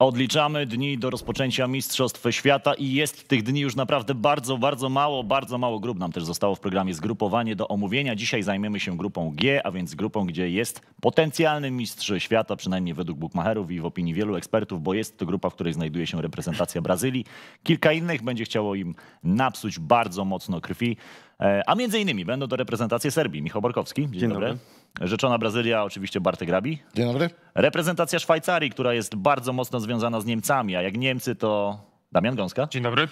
Odliczamy dni do rozpoczęcia Mistrzostw Świata i jest tych dni już naprawdę bardzo, bardzo mało. Bardzo mało grup nam też zostało w programie zgrupowanie do omówienia. Dzisiaj zajmiemy się grupą G, a więc grupą, gdzie jest potencjalny mistrz świata, przynajmniej według bukmacherów i w opinii wielu ekspertów, bo jest to grupa, w której znajduje się reprezentacja Brazylii. Kilka innych będzie chciało im napsuć bardzo mocno krwi, e, a między innymi będą to reprezentacje Serbii. Michał Borkowski, dzień, dzień dobry. dobry. Rzeczona Brazylia, oczywiście Bartek Grabi. Dzień dobry. Reprezentacja Szwajcarii, która jest bardzo mocno związana z Niemcami, a jak Niemcy to Damian Gąska. Dzień dobry.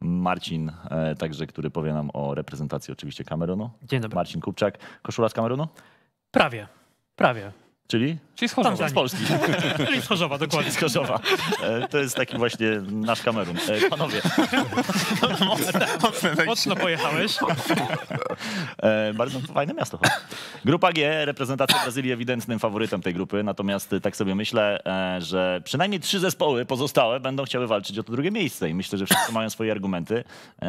Marcin, e, także który powie nam o reprezentacji oczywiście Kamerunu. Dzień dobry. Marcin Kupczak, koszula z Kamerunu? Prawie, prawie. Czyli? Czyli z Chorzowa. Tam z Polski. Czyli z Chorzowa, dokładnie. Czyli z Chorzowa. E, to jest taki właśnie nasz Kamerun. E, panowie. Mocno pojechałeś. E, bardzo fajne miasto. Grupa G, reprezentacja Brazylii ewidentnym faworytem tej grupy, natomiast tak sobie myślę, że przynajmniej trzy zespoły pozostałe będą chciały walczyć o to drugie miejsce i myślę, że wszyscy mają swoje argumenty,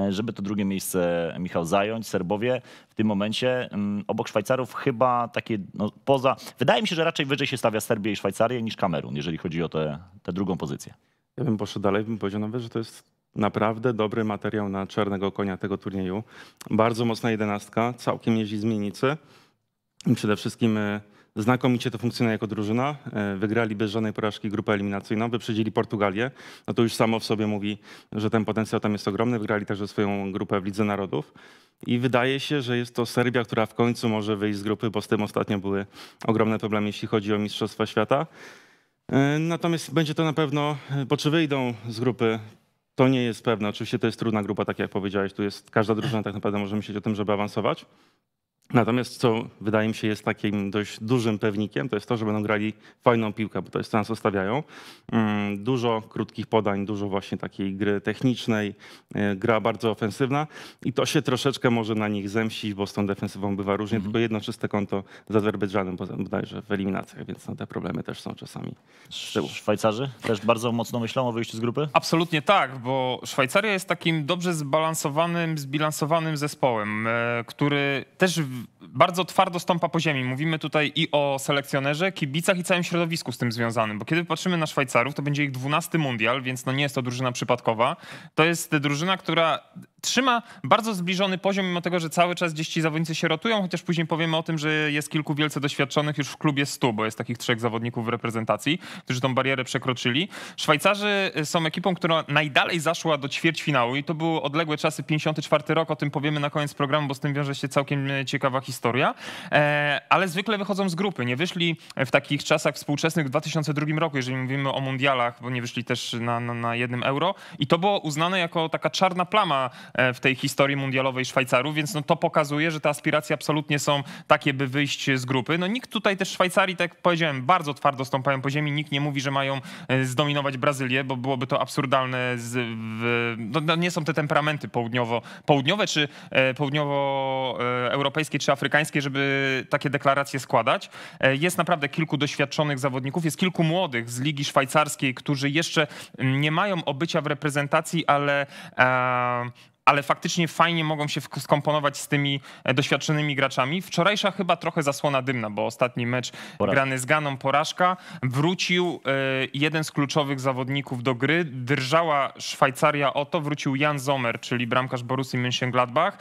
żeby to drugie miejsce Michał zająć, Serbowie tym momencie mm, obok Szwajcarów chyba takie no, poza. Wydaje mi się, że raczej wyżej się stawia Serbia i Szwajcaria niż Kamerun, jeżeli chodzi o tę, drugą pozycję. Ja bym poszedł dalej, bym powiedział nawet, że to jest naprawdę dobry materiał na czarnego konia tego turnieju. Bardzo mocna jedenastka, całkiem jeździ zmienicy. Przede wszystkim e, Znakomicie to funkcjonuje jako drużyna. E, wygrali bez żadnej porażki grupę eliminacyjną, wyprzedzili Portugalię. No to już samo w sobie mówi, że ten potencjał tam jest ogromny. Wygrali także swoją grupę w Lidze Narodów. I wydaje się, że jest to Serbia, która w końcu może wyjść z grupy, bo z tym ostatnio były ogromne problemy, jeśli chodzi o Mistrzostwa Świata. E, natomiast będzie to na pewno, e, bo czy wyjdą z grupy, to nie jest pewne. Oczywiście to jest trudna grupa, tak jak powiedziałeś. Tu jest każda drużyna tak naprawdę może myśleć o tym, żeby awansować. Natomiast co wydaje mi się jest takim dość dużym pewnikiem, to jest to, że będą grali fajną piłkę, bo to jest co nas ostawiają. Mm, dużo krótkich podań, dużo właśnie takiej gry technicznej, e, gra bardzo ofensywna i to się troszeczkę może na nich zemścić, bo z tą defensywą bywa różnie, mhm. tylko jedno czyste konto z Azerbejdżanem bodajże w eliminacjach, więc no, te problemy też są czasami z tyłu. Szwajcarzy też bardzo mocno myślą o wyjściu z grupy? Absolutnie tak, bo Szwajcaria jest takim dobrze zbalansowanym, zbilansowanym zespołem, e, który też bardzo twardo stąpa po ziemi. Mówimy tutaj i o selekcjonerze, kibicach i całym środowisku z tym związanym, bo kiedy patrzymy na Szwajcarów, to będzie ich dwunasty mundial, więc no nie jest to drużyna przypadkowa. To jest drużyna, która trzyma bardzo zbliżony poziom, mimo tego, że cały czas gdzieś ci zawodnicy się rotują, chociaż później powiemy o tym, że jest kilku wielce doświadczonych już w klubie 100, bo jest takich trzech zawodników w reprezentacji, którzy tą barierę przekroczyli. Szwajcarzy y, są ekipą, która najdalej zaszła do ćwierćfinału i to były odległe czasy, 54 rok, o tym powiemy na koniec programu, bo z tym wiąże się całkiem y, ciekawa historia historia, e, ale zwykle wychodzą z grupy. Nie wyszli w takich czasach współczesnych w 2002 roku, jeżeli mówimy o mundialach, bo nie wyszli też na, na, na jednym euro. I to było uznane jako taka czarna plama e, w tej historii mundialowej Szwajcarów, więc no to pokazuje, że te aspiracje absolutnie są takie, by wyjść z grupy. No nikt tutaj też Szwajcarii, tak jak powiedziałem, bardzo twardo stąpają po ziemi. Nikt nie mówi, że mają e, zdominować Brazylię, bo byłoby to absurdalne. Z, w, no, no nie są te temperamenty południowo, południowe czy południowo-europejskie czy afrykańskie amerykańskiej, żeby takie deklaracje składać. E, jest naprawdę kilku doświadczonych zawodników, jest kilku młodych z Ligi Szwajcarskiej, którzy jeszcze mm, nie mają obycia w reprezentacji, ale e, ale faktycznie fajnie mogą się skomponować z tymi e, doświadczonymi graczami. Wczorajsza chyba trochę zasłona dymna, bo ostatni mecz Porażka. grany z Ganą, porażka. Wrócił jeden z kluczowych zawodników do gry. Drżała Szwajcaria o to, wrócił Jan Zomer, czyli bramkarz Borussii Mönchengladbach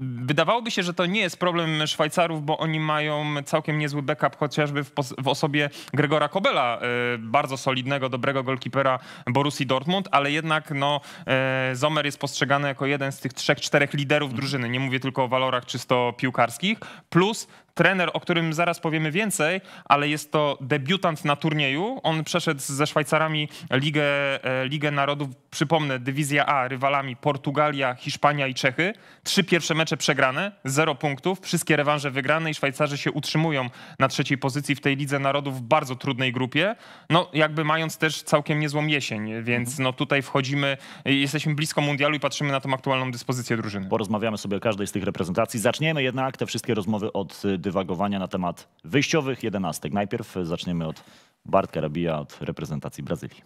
Wydawałoby się, że to nie jest problem Szwajcarów, bo oni mają całkiem niezły backup, chociażby w, w osobie Gregora Kobela, e, bardzo solidnego, dobrego golkipera Borussii Dortmund, ale jednak no, e, Zomer jest postrzegany jako jeden z tych trzech, czterech liderów mhm. drużyny. Nie mówię tylko o walorach czysto piłkarskich. Plus trener, o którym zaraz powiemy więcej, ale jest to debiutant na turnieju. On przeszedł ze Szwajcarami Ligę, e, Ligę Narodów, przypomnę, Dywizja A, rywalami Portugalia, Hiszpania i Czechy. Trzy pierwsze mecze przegrane, zero punktów, wszystkie rewanże wygrane i Szwajcarzy się utrzymują na trzeciej pozycji w tej Lidze Narodów w bardzo trudnej grupie. No jakby mając też całkiem niezłą jesień, więc mhm. no tutaj wchodzimy, e, jesteśmy blisko mundialu i patrzymy na tą aktualną dyspozycję drużyny. Porozmawiamy sobie o każdej z tych reprezentacji. Zaczniemy jednak te wszystkie rozmowy od e, dywagowania na temat wyjściowych jedenastek. Najpierw zaczniemy od Bartka Rabija, od reprezentacji Brazylii.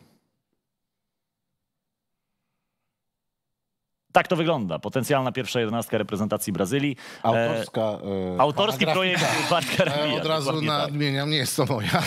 Tak to wygląda. Potencjalna pierwsza jedenastka reprezentacji Brazylii. E, Autorska, e, autorski projekt Bartka e, Rabija. Od razu tak. nadmieniam, tak. nie jest to moja.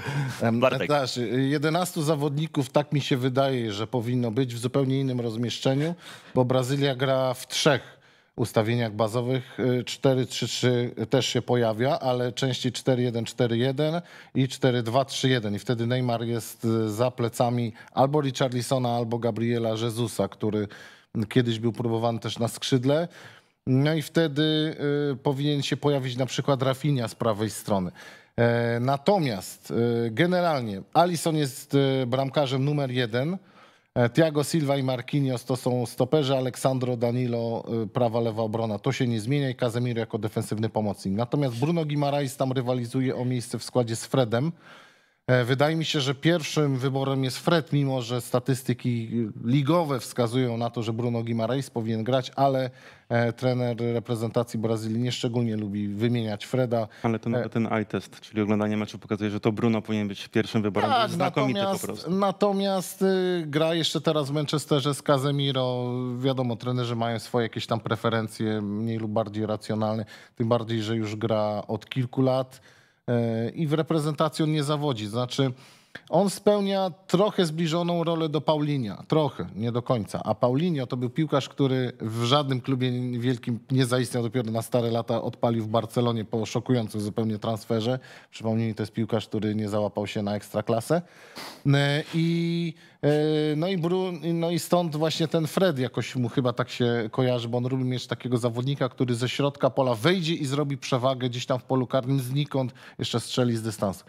Bartek. Znaczy, 11 zawodników, tak mi się wydaje, że powinno być w zupełnie innym rozmieszczeniu, bo Brazylia gra w trzech ustawieniach bazowych 4-3-3 y, też się pojawia, ale częściej 4-1-4-1 i 4-2-3-1 i wtedy Neymar jest y, za plecami albo Richarlisona, albo Gabriela Jezusa, który kiedyś był próbowany też na skrzydle. No i wtedy y, powinien się pojawić na przykład Rafinha z prawej strony. E, natomiast generalnie Alison jest bramkarzem numer jeden – E, Tiago Silva i Marquinhos to są stoperzy, Aleksandro Danilo y, prawa, lewa obrona. To się nie zmienia i Kazemiro jako defensywny pomocnik. Natomiast Bruno Guimaraes tam rywalizuje o miejsce w składzie z Fredem. E, wydaje mi się, że pierwszym wyborem jest Fred, mimo że statystyki ligowe wskazują na to, że Bruno Guimarães powinien grać, ale e, trener reprezentacji Brazylii nie szczególnie lubi wymieniać Freda. Ale to nawet e, ten eye test, czyli oglądanie meczu pokazuje, że to Bruno powinien być pierwszym wyborem. Tak, znakomity natomiast, po prostu. Natomiast y, gra jeszcze teraz w Manchesterze z Casemiro. Wiadomo, trenerzy mają swoje jakieś tam preferencje, mniej lub bardziej racjonalne. Tym bardziej, że już gra od kilku lat. E, i w reprezentacji on nie zawodzi. Znaczy, on spełnia trochę zbliżoną rolę do Paulinia, trochę, nie do końca. A Paulinio to był piłkarz, który w żadnym klubie wielkim nie zaistniał, dopiero na stare lata odpalił w Barcelonie po szokującym zupełnie transferze. Przypomnij, to jest piłkarz, który nie załapał się na ekstraklasę. E, I, e, no, i Brun, no i stąd właśnie ten Fred jakoś mu chyba tak się kojarzy, bo on lubi mieć takiego zawodnika, który ze środka pola wejdzie i zrobi przewagę gdzieś tam w polu karnym znikąd, jeszcze strzeli z dystansu.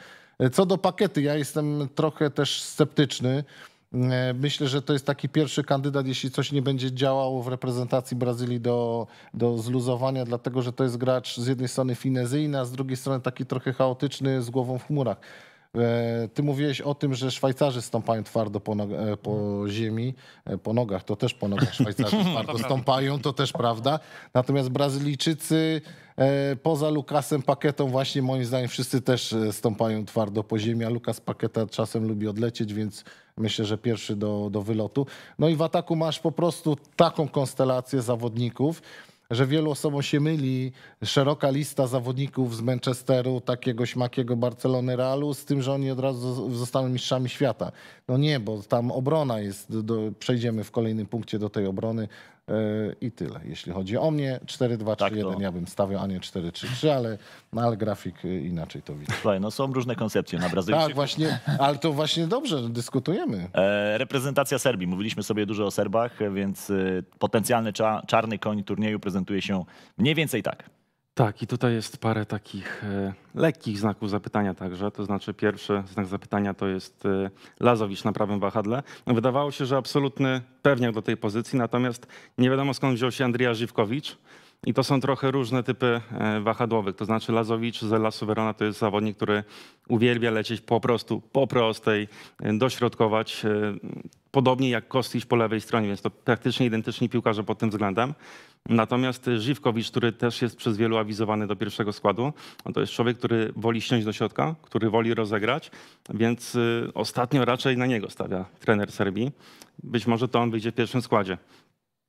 Co do pakiety, ja jestem trochę też sceptyczny. E, myślę, że to jest taki pierwszy kandydat, jeśli coś nie będzie działało w reprezentacji Brazylii do, do zluzowania, dlatego że to jest gracz z jednej strony finezyjny, a z drugiej strony taki trochę chaotyczny, z głową w chmurach. E, ty mówiłeś o tym, że Szwajcarzy stąpają twardo po, e, po ziemi, e, po nogach, to też po nogach Szwajcarzy twardo no stąpają, to też prawda. Natomiast Brazylijczycy poza Lukasem Paketą właśnie moim zdaniem wszyscy też stąpają twardo po ziemi, a Lukas Paketa czasem lubi odlecieć, więc myślę, że pierwszy do, do wylotu. No i w ataku masz po prostu taką konstelację zawodników, że wielu osobom się myli szeroka lista zawodników z Manchesteru, takiego śmakiego Barcelony Realu, z tym, że oni od razu zostaną mistrzami świata. No nie, bo tam obrona jest, do, przejdziemy w kolejnym punkcie do tej obrony, E, I tyle. Jeśli chodzi o mnie, 4-2-3-1 tak, ja bym stawiał, a nie 4-3-3, ale, no, ale grafik y, inaczej to widzi. Słuchaj, no są różne koncepcje na Brazylii. Tak, właśnie, ale to właśnie dobrze, dyskutujemy. E, reprezentacja Serbii. Mówiliśmy sobie dużo o Serbach, więc y, potencjalny cza czarny koń turnieju prezentuje się mniej więcej tak. Tak, i tutaj jest parę takich e, lekkich znaków zapytania także. To znaczy pierwszy znak zapytania to jest e, Lazowicz na prawym wahadle. Wydawało się, że absolutny pewniak do tej pozycji, natomiast nie wiadomo skąd wziął się Andrija Żywkowicz. I to są trochę różne typy e, wahadłowych. To znaczy Lazowicz z La Suverona to jest zawodnik, który uwielbia lecieć po prostu, po prostej, dośrodkować, podobnie jak Kostić po lewej stronie, więc to praktycznie identyczni piłkarze pod tym względem. Natomiast Żywkowicz, który też jest przez wielu awizowany do pierwszego składu, no to jest człowiek, który woli siąść do środka, który woli rozegrać, więc y, ostatnio raczej na niego stawia trener Serbii. Być może to on wyjdzie w pierwszym składzie.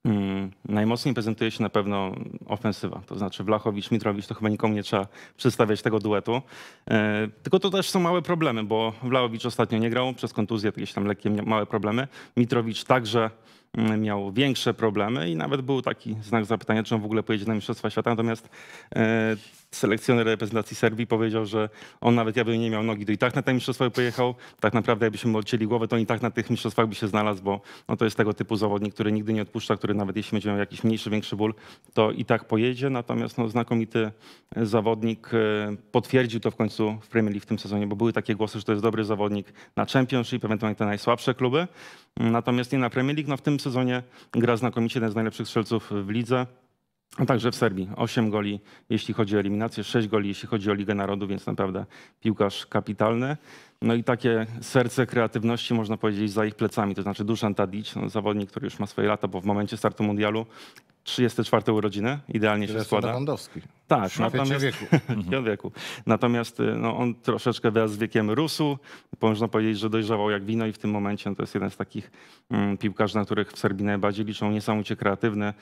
Hmm. Najmocniej prezentuje się na pewno ofensywa, to znaczy Wlachowicz, Mitrowicz, to chyba nikomu nie trzeba przedstawiać tego duetu. E, tylko to też są małe problemy, bo Wlachowicz ostatnio nie grał, przez kontuzję jakieś tam lekkie małe problemy. Mitrowicz także Mm, miał większe problemy i nawet był taki znak zapytania, czy on w ogóle pojedzie na Mistrzostwa Świata. Natomiast e, selekcjoner reprezentacji Serbii powiedział, że on nawet bym nie miał nogi, to i tak na te mistrzostwa pojechał. Tak naprawdę jakbyśmy odcięli głowę, to i tak na tych mistrzostwach by się znalazł, bo no, to jest tego typu zawodnik, który nigdy nie odpuszcza, który nawet jeśli będzie miał jakiś mniejszy, większy ból, to i tak pojedzie. Natomiast no, znakomity e, zawodnik e, potwierdził to w końcu w Premier League w tym sezonie, bo były takie głosy, że to jest dobry zawodnik na Championship, ewentualnie te najsłabsze kluby. Natomiast nie na Premier League. No, w tym sezonie gra znakomicie, jeden z najlepszych strzelców w lidze. A także w Serbii 8 goli, jeśli chodzi o eliminację, 6 goli, jeśli chodzi o Ligę Narodu, więc naprawdę piłkarz kapitalny. No i takie serce kreatywności, można powiedzieć, za ich plecami. To znaczy Duszan Tadić, no, zawodnik, który już ma swoje lata, bo w momencie startu mundialu 34 urodziny, idealnie się składa. Lewandowski. Tak, w natomiast wieku. w wieku. Natomiast y, no, on troszeczkę wraz z wiekiem rósł, można powiedzieć, że dojrzewał jak wino i w tym momencie no, to jest jeden z takich mm, piłkarzy, na których w Serbii najbardziej liczą niesamowicie kreatywne,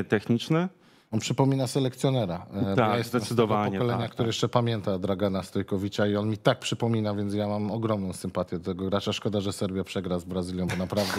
y, techniczne. On przypomina selekcjonera. E, tak, ja zdecydowanie. pokolenia, tak, który tak. jeszcze pamięta Dragana Stojkowicza i on mi tak przypomina, więc ja mam ogromną sympatię do tego gracza. Szkoda, że Serbia przegra z Brazylią, bo naprawdę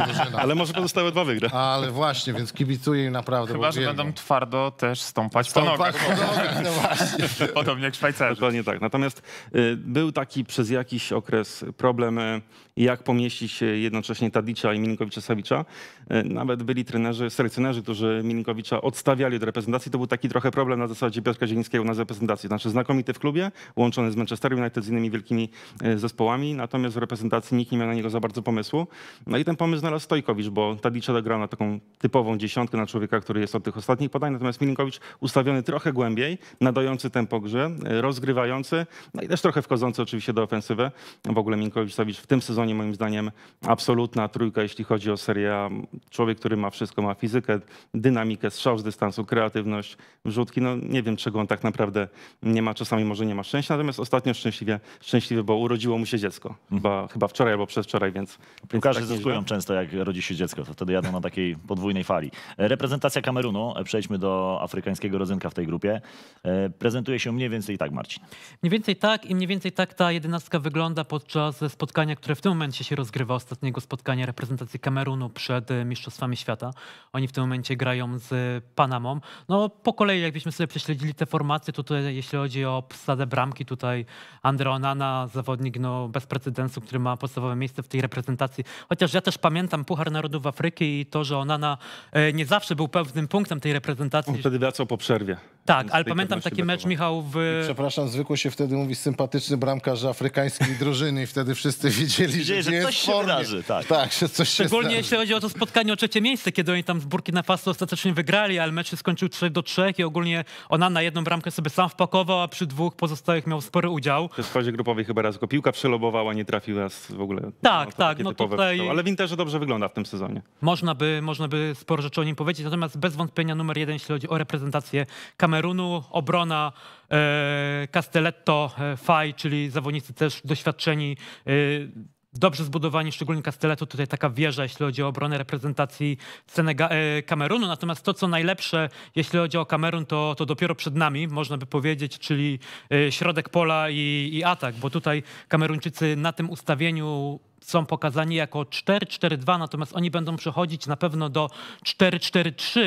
Ale może pozostałe dwa wygra. Ale właśnie, więc kibicuję i naprawdę. Chyba, że będą twardo też stąpać, stąpać po nogach. No właśnie. Podobnie jak Szwajcarzy. Dokładnie tak. Natomiast y, był taki przez jakiś okres problem y, jak pomieścić jednocześnie Tadicza i Milinkowicza-Sawicza. E, nawet byli trenerzy, selekcjonerzy, którzy Milinkowicza odstawiali od reprezentacji. To był taki trochę problem na zasadzie Piotrka Zielińskiego na reprezentacji. Znaczy znakomity w klubie, łączony z Manchester United, z innymi wielkimi e, zespołami, natomiast w reprezentacji nikt nie miał na niego za bardzo pomysłu. No i ten pomysł znalazł Stojkowicz, bo Tadicza dograł na taką typową dziesiątkę na człowieka, który jest od tych ostatnich podań, natomiast Milinkowicz ustawiony trochę głębiej, nadający tempo grze, e, rozgrywający, no i też trochę wchodzący oczywiście do ofensywy. W ogóle Milinkowicz-Sawicz w tym sezonie zdecydowanie moim zdaniem absolutna trójka, jeśli chodzi o serię. Człowiek, który ma wszystko, ma fizykę, dynamikę, strzał z dystansu, kreatywność, wrzutki. No nie wiem, czego on tak naprawdę nie ma. Czasami może nie ma szczęścia, natomiast ostatnio szczęśliwie, szczęśliwy, bo urodziło mu się dziecko. Mhm. Chyba, chyba wczoraj albo przedwczoraj, więc... Piłkarze tak zyskują często, jak rodzi się dziecko. To wtedy jadą na takiej podwójnej fali. Reprezentacja Kamerunu. Przejdźmy do afrykańskiego rodzynka w tej grupie. E, prezentuje się mniej więcej tak, Marcin. Mniej więcej tak i mniej więcej tak ta jedenastka wygląda podczas spotkania, które w tym momencie się rozgrywa ostatniego spotkania reprezentacji Kamerunu przed e, Mistrzostwami Świata. Oni w tym momencie grają z Panamą. No po kolei, jakbyśmy sobie prześledzili te formacje, to tutaj jeśli chodzi o obsadę bramki, tutaj Andre Onana, zawodnik no, bez precedensu, który ma podstawowe miejsce w tej reprezentacji. Chociaż ja też pamiętam Puchar Narodów Afryki i to, że Onana e, nie zawsze był pewnym punktem tej reprezentacji. On wtedy wracał po przerwie. Tak, ale pamiętam taki mecz, Michał, w... I przepraszam, zwykło się wtedy mówi sympatyczny bramkarz afrykańskiej drużyny i wtedy wszyscy wiedzieli, nadzieję, że coś się wydarzy. Tak, tak że coś Szczególnie jeśli chodzi o to spotkanie o trzecie miejsce, kiedy oni tam z Burki na Faso ostatecznie wygrali, ale mecz się skończył 3 do 3 i ogólnie ona na jedną bramkę sobie sam wpakował, a przy dwóch pozostałych miał spory udział. w fazie grupowej chyba raz go piłka przelobowała, nie trafiła w ogóle. Tak, no, tak. tak no tutaj... Wstał. Ale Winterze dobrze wygląda w tym sezonie. Można by, można by sporo rzeczy o nim powiedzieć, natomiast bez wątpienia numer jeden, jeśli chodzi o reprezentację Kamerunu, obrona e, Castelletto, e, Faj, czyli zawodnicy też doświadczeni e, dobrze zbudowani, szczególnie Castelletto, tutaj taka wieża, jeśli chodzi o obronę reprezentacji Senega, e, Kamerunu. Natomiast to, co najlepsze, jeśli chodzi o Kamerun, to, to dopiero przed nami, można by powiedzieć, czyli e, środek pola i, i atak, bo tutaj Kameruńczycy na tym ustawieniu są pokazani jako 4-4-2, natomiast oni będą przechodzić na pewno do 4-4-3,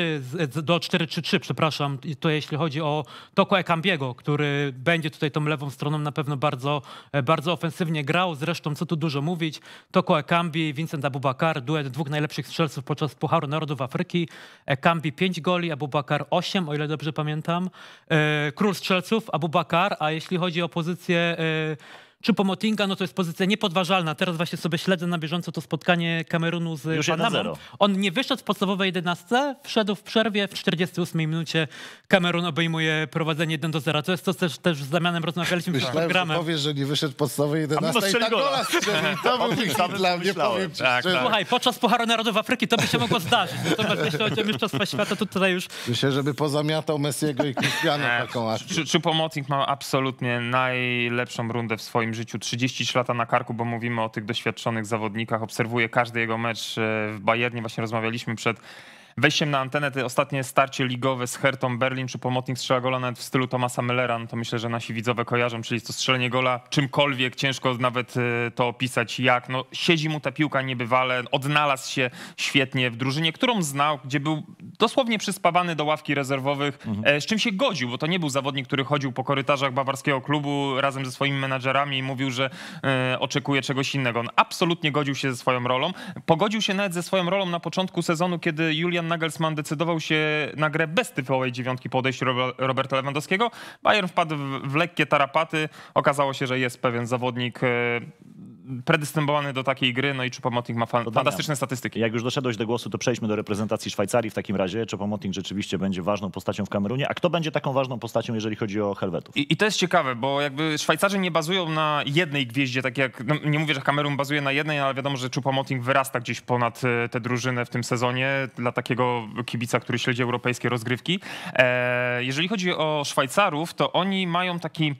do 4-3-3, przepraszam, to jeśli chodzi o Toko Ekambiego, który będzie tutaj tą lewą stroną na pewno bardzo, e, bardzo ofensywnie grał. Zresztą, co tu dużo mówić, Toko Ekambi, Vincent Abubakar, duet dwóch najlepszych strzelców podczas Pucharu Narodów Afryki. Ekambi 5 goli, Abubakar 8, o ile dobrze pamiętam. E, król strzelców, Abubakar, a jeśli chodzi o pozycję... E, czy Pomotinga, no to jest pozycja niepodważalna. Teraz właśnie sobie śledzę na bieżąco to spotkanie Kamerunu z Już Panamą. On nie wyszedł w podstawowej 11, wszedł w przerwie w 48 minucie. Kamerun obejmuje prowadzenie 1 do 0. To jest to, też, też z Damianem rozmawialiśmy przed programem. powiesz, że nie wyszedł w podstawowej 11 i tak gola To był hit dla mnie, powiem ci tak, tak. Słuchaj, podczas Pucharu Narodów Afryki to by się mogło zdarzyć. Natomiast no jeśli chodzi o Mistrzostwa Świata, to tutaj już... Myślę, żeby pozamiatał Messiego i Cristiano taką akcję. Czy, czy Pomoting ma absolutnie najlepszą rundę w swoim moim życiu 30 lata na karku, bo mówimy o tych doświadczonych zawodnikach. Obserwuję każdy jego mecz e, w Bayernie. Właśnie rozmawialiśmy przed wejściem na antenę te ostatnie starcie ligowe z Hertą Berlin, czy pomocnik strzela gola nawet w stylu Tomasa Müllera, no to myślę, że nasi widzowie kojarzą, czyli to strzelenie gola czymkolwiek, ciężko nawet e, to opisać jak. No, siedzi mu ta piłka niebywale, odnalazł się świetnie w drużynie, którą znał, gdzie był dosłownie przyspawany do ławki rezerwowych, e, mhm. z czym się godził, bo to nie był zawodnik, który chodził po korytarzach bawarskiego klubu razem ze swoimi menadżerami i mówił, że e, oczekuje czegoś innego. On absolutnie godził się ze swoją rolą. Pogodził się nawet ze swoją rolą na początku sezonu, kiedy Julian Julian Nagelsmann decydował się na grę bez typowej dziewiątki po odejściu Roberta Lewandowskiego. Bayern wpadł w lekkie tarapaty. Okazało się, że jest pewien zawodnik e, predystynowany do takiej gry, no i Choupo-Moting ma fan, fantastyczne statystyki. Jak już doszedłeś do głosu, to przejdźmy do reprezentacji Szwajcarii w takim razie. Choupo-Moting rzeczywiście będzie ważną postacią w Kamerunie. A kto będzie taką ważną postacią, jeżeli chodzi o Helwetów? I, i to jest ciekawe, bo jakby Szwajcarzy nie bazują na jednej gwieździe, tak jak, no, nie mówię, że Kamerun bazuje na jednej, ale wiadomo, że Choupo-Moting wyrasta gdzieś ponad e, tę drużynę w tym sezonie dla takiego kibica, który śledzi europejskie rozgrywki. E, jeżeli chodzi o Szwajcarów, to oni mają taki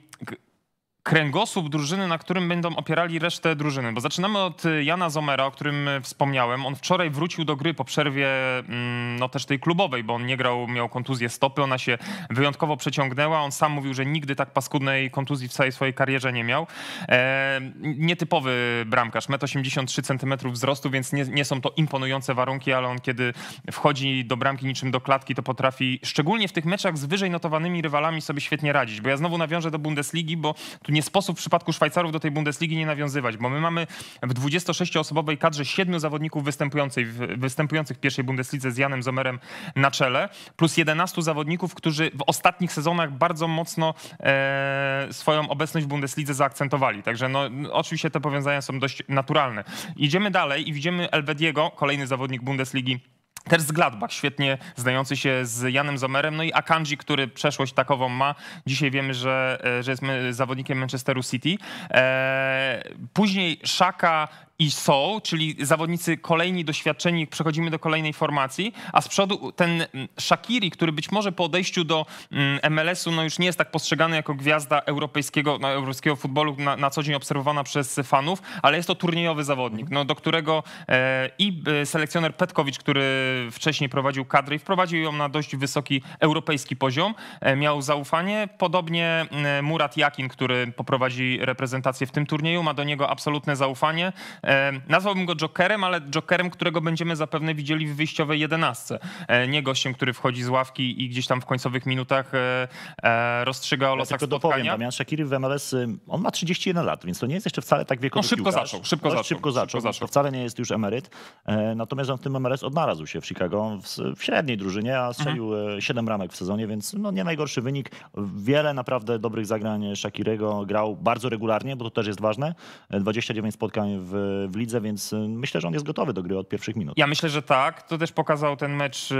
kręgosłup drużyny, na którym będą opierali resztę drużyny. Bo zaczynamy od y, Jana Zomera, o którym y, wspomniałem. On wczoraj wrócił do gry po przerwie mm, no też tej klubowej, bo on nie grał, miał kontuzję stopy, ona się wyjątkowo przeciągnęła. On sam mówił, że nigdy tak paskudnej kontuzji w całej swojej karierze nie miał. E, nietypowy bramkarz, 1,83 centymetrów wzrostu, więc nie, nie są to imponujące warunki, ale on kiedy wchodzi do bramki niczym do klatki, to potrafi szczególnie w tych meczach z wyżej notowanymi rywalami sobie świetnie radzić. Bo ja znowu nawiążę do Bundesligi, bo tu nie sposób w przypadku Szwajcarów do tej Bundesligi nie nawiązywać, bo my mamy w 26-osobowej kadrze siedmiu zawodników występujących, występujących w pierwszej Bundeslidze z Janem Zomerem na czele, plus 11 zawodników, którzy w ostatnich sezonach bardzo mocno e, swoją obecność w Bundeslidze zaakcentowali. Także no, oczywiście te powiązania są dość naturalne. Idziemy dalej i widzimy Elvediego, kolejny zawodnik Bundesligi też z Gladbach, świetnie znający się z Janem Zomerem. No i Akanji, który przeszłość takową ma. Dzisiaj wiemy, że, e, że jest zawodnikiem Manchesteru City. E, później Szaka i są, czyli zawodnicy kolejni doświadczeni, przechodzimy do kolejnej formacji, a z przodu ten mm, Shakiri, który być może po odejściu do MLS-u mm, no już nie jest tak postrzegany jako gwiazda europejskiego, no, europejskiego futbolu na, na co dzień obserwowana przez fanów, ale jest to turniejowy zawodnik, no, do którego e, i e, selekcjoner Petkowicz, który wcześniej prowadził kadrę i wprowadził ją na dość wysoki europejski poziom, e, miał zaufanie. Podobnie mm, Murat Jakin, który poprowadzi reprezentację w tym turnieju, ma do niego absolutne zaufanie. Nazwałbym go Jokerem, ale Jokerem, którego będziemy zapewne widzieli w wyjściowej jedenastce. E, nie gościem, który wchodzi z ławki i gdzieś tam w końcowych minutach e, e, rozstrzyga o losach ja tylko spotkania. Dopowiem, Damian Shakiri w MLS, y, on ma 31 lat, więc to nie jest jeszcze wcale tak wiekowy no, szybko Zaczął, szybko zaczął. Szybko zaczął, szybko zaczął. wcale nie jest już emeryt. Natomiast on w tym MLS odnalazł się w Chicago w, średniej drużynie, a strzelił mhm. 7 ramek w sezonie, więc no, nie najgorszy wynik. Wiele naprawdę dobrych zagrań Szakirego grał bardzo regularnie, bo to też jest ważne. 29 spotkań w w lidze, więc y, myślę, że on jest gotowy do gry od pierwszych minut. Ja myślę, że tak. To też pokazał ten mecz y,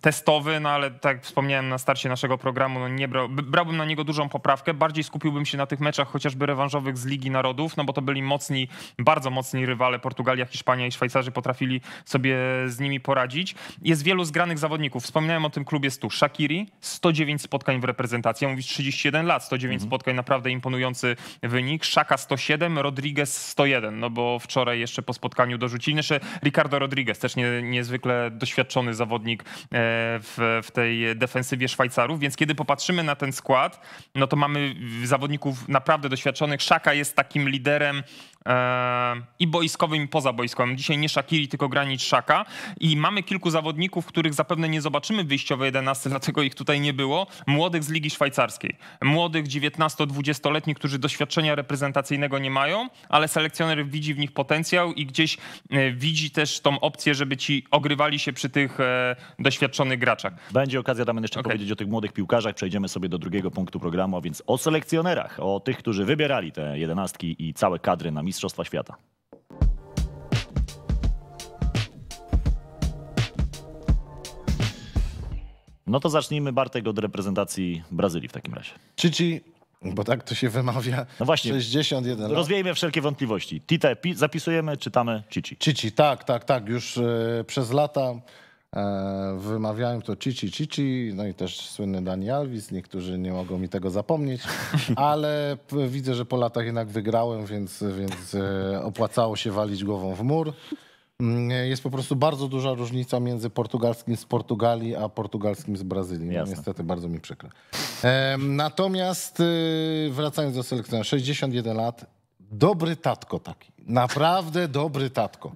testowy, no ale tak jak wspomniałem na starcie naszego programu, no nie brał, brałbym na niego dużą poprawkę. Bardziej skupiłbym się na tych meczach chociażby rewanżowych z Ligi Narodów, no bo to byli mocni, bardzo mocni rywale Portugalia, Hiszpania i Szwajcarzy potrafili sobie z nimi poradzić. Jest wielu zgranych zawodników. Wspominałem o tym klubie 100. Shakiri, 109 spotkań w reprezentacji. Ja mówisz 31 lat, 109 mhm. spotkań, naprawdę imponujący wynik. Szaka 107, Rodriguez 101. No bo wczoraj jeszcze po spotkaniu dorzucili. Jeszcze znaczy, Ricardo Rodriguez, też nie, niezwykle doświadczony zawodnik e, w, w tej defensywie Szwajcarów, więc kiedy popatrzymy na ten skład, no to mamy zawodników naprawdę doświadczonych. Szaka jest takim liderem Eee, i boiskowym, i pozaboiskowym. Dzisiaj nie szakiri tylko granic Szaka. I mamy kilku zawodników, których zapewne nie zobaczymy w wyjściowej 11, dlatego ich tutaj nie było. Młodych z Ligi Szwajcarskiej. Młodych 19-20-letnich, którzy doświadczenia reprezentacyjnego nie mają, ale selekcjoner widzi w nich potencjał i gdzieś e, widzi też tą opcję, żeby ci ogrywali się przy tych e, doświadczonych graczach. Będzie okazja, damy jeszcze okay. powiedzieć o tych młodych piłkarzach. Przejdziemy sobie do drugiego punktu programu, a więc o selekcjonerach, o tych, którzy wybierali te jedenastki i całe kadry na misję Mistrzostwa Świata. No to zacznijmy Bartek od reprezentacji Brazylii w takim razie. Cici, bo tak to się wymawia. No właśnie. 61 Rozwiejmy wszelkie wątpliwości. Tite zapisujemy, czytamy Cici. Cici, tak, tak, tak. Już yy, przez lata E, wymawiałem to Cici Cici, no i też słynny Dani Alvis. Niektórzy nie mogą mi tego zapomnieć, ale widzę, że po latach jednak wygrałem, więc, więc e, opłacało się walić głową w mur. Mm, jest po prostu bardzo duża różnica między portugalskim z Portugalii, a portugalskim z Brazylii. No, niestety bardzo mi przykro. E, natomiast y, wracając do selekcjonera, 61 lat, dobry tatko taki, naprawdę dobry tatko.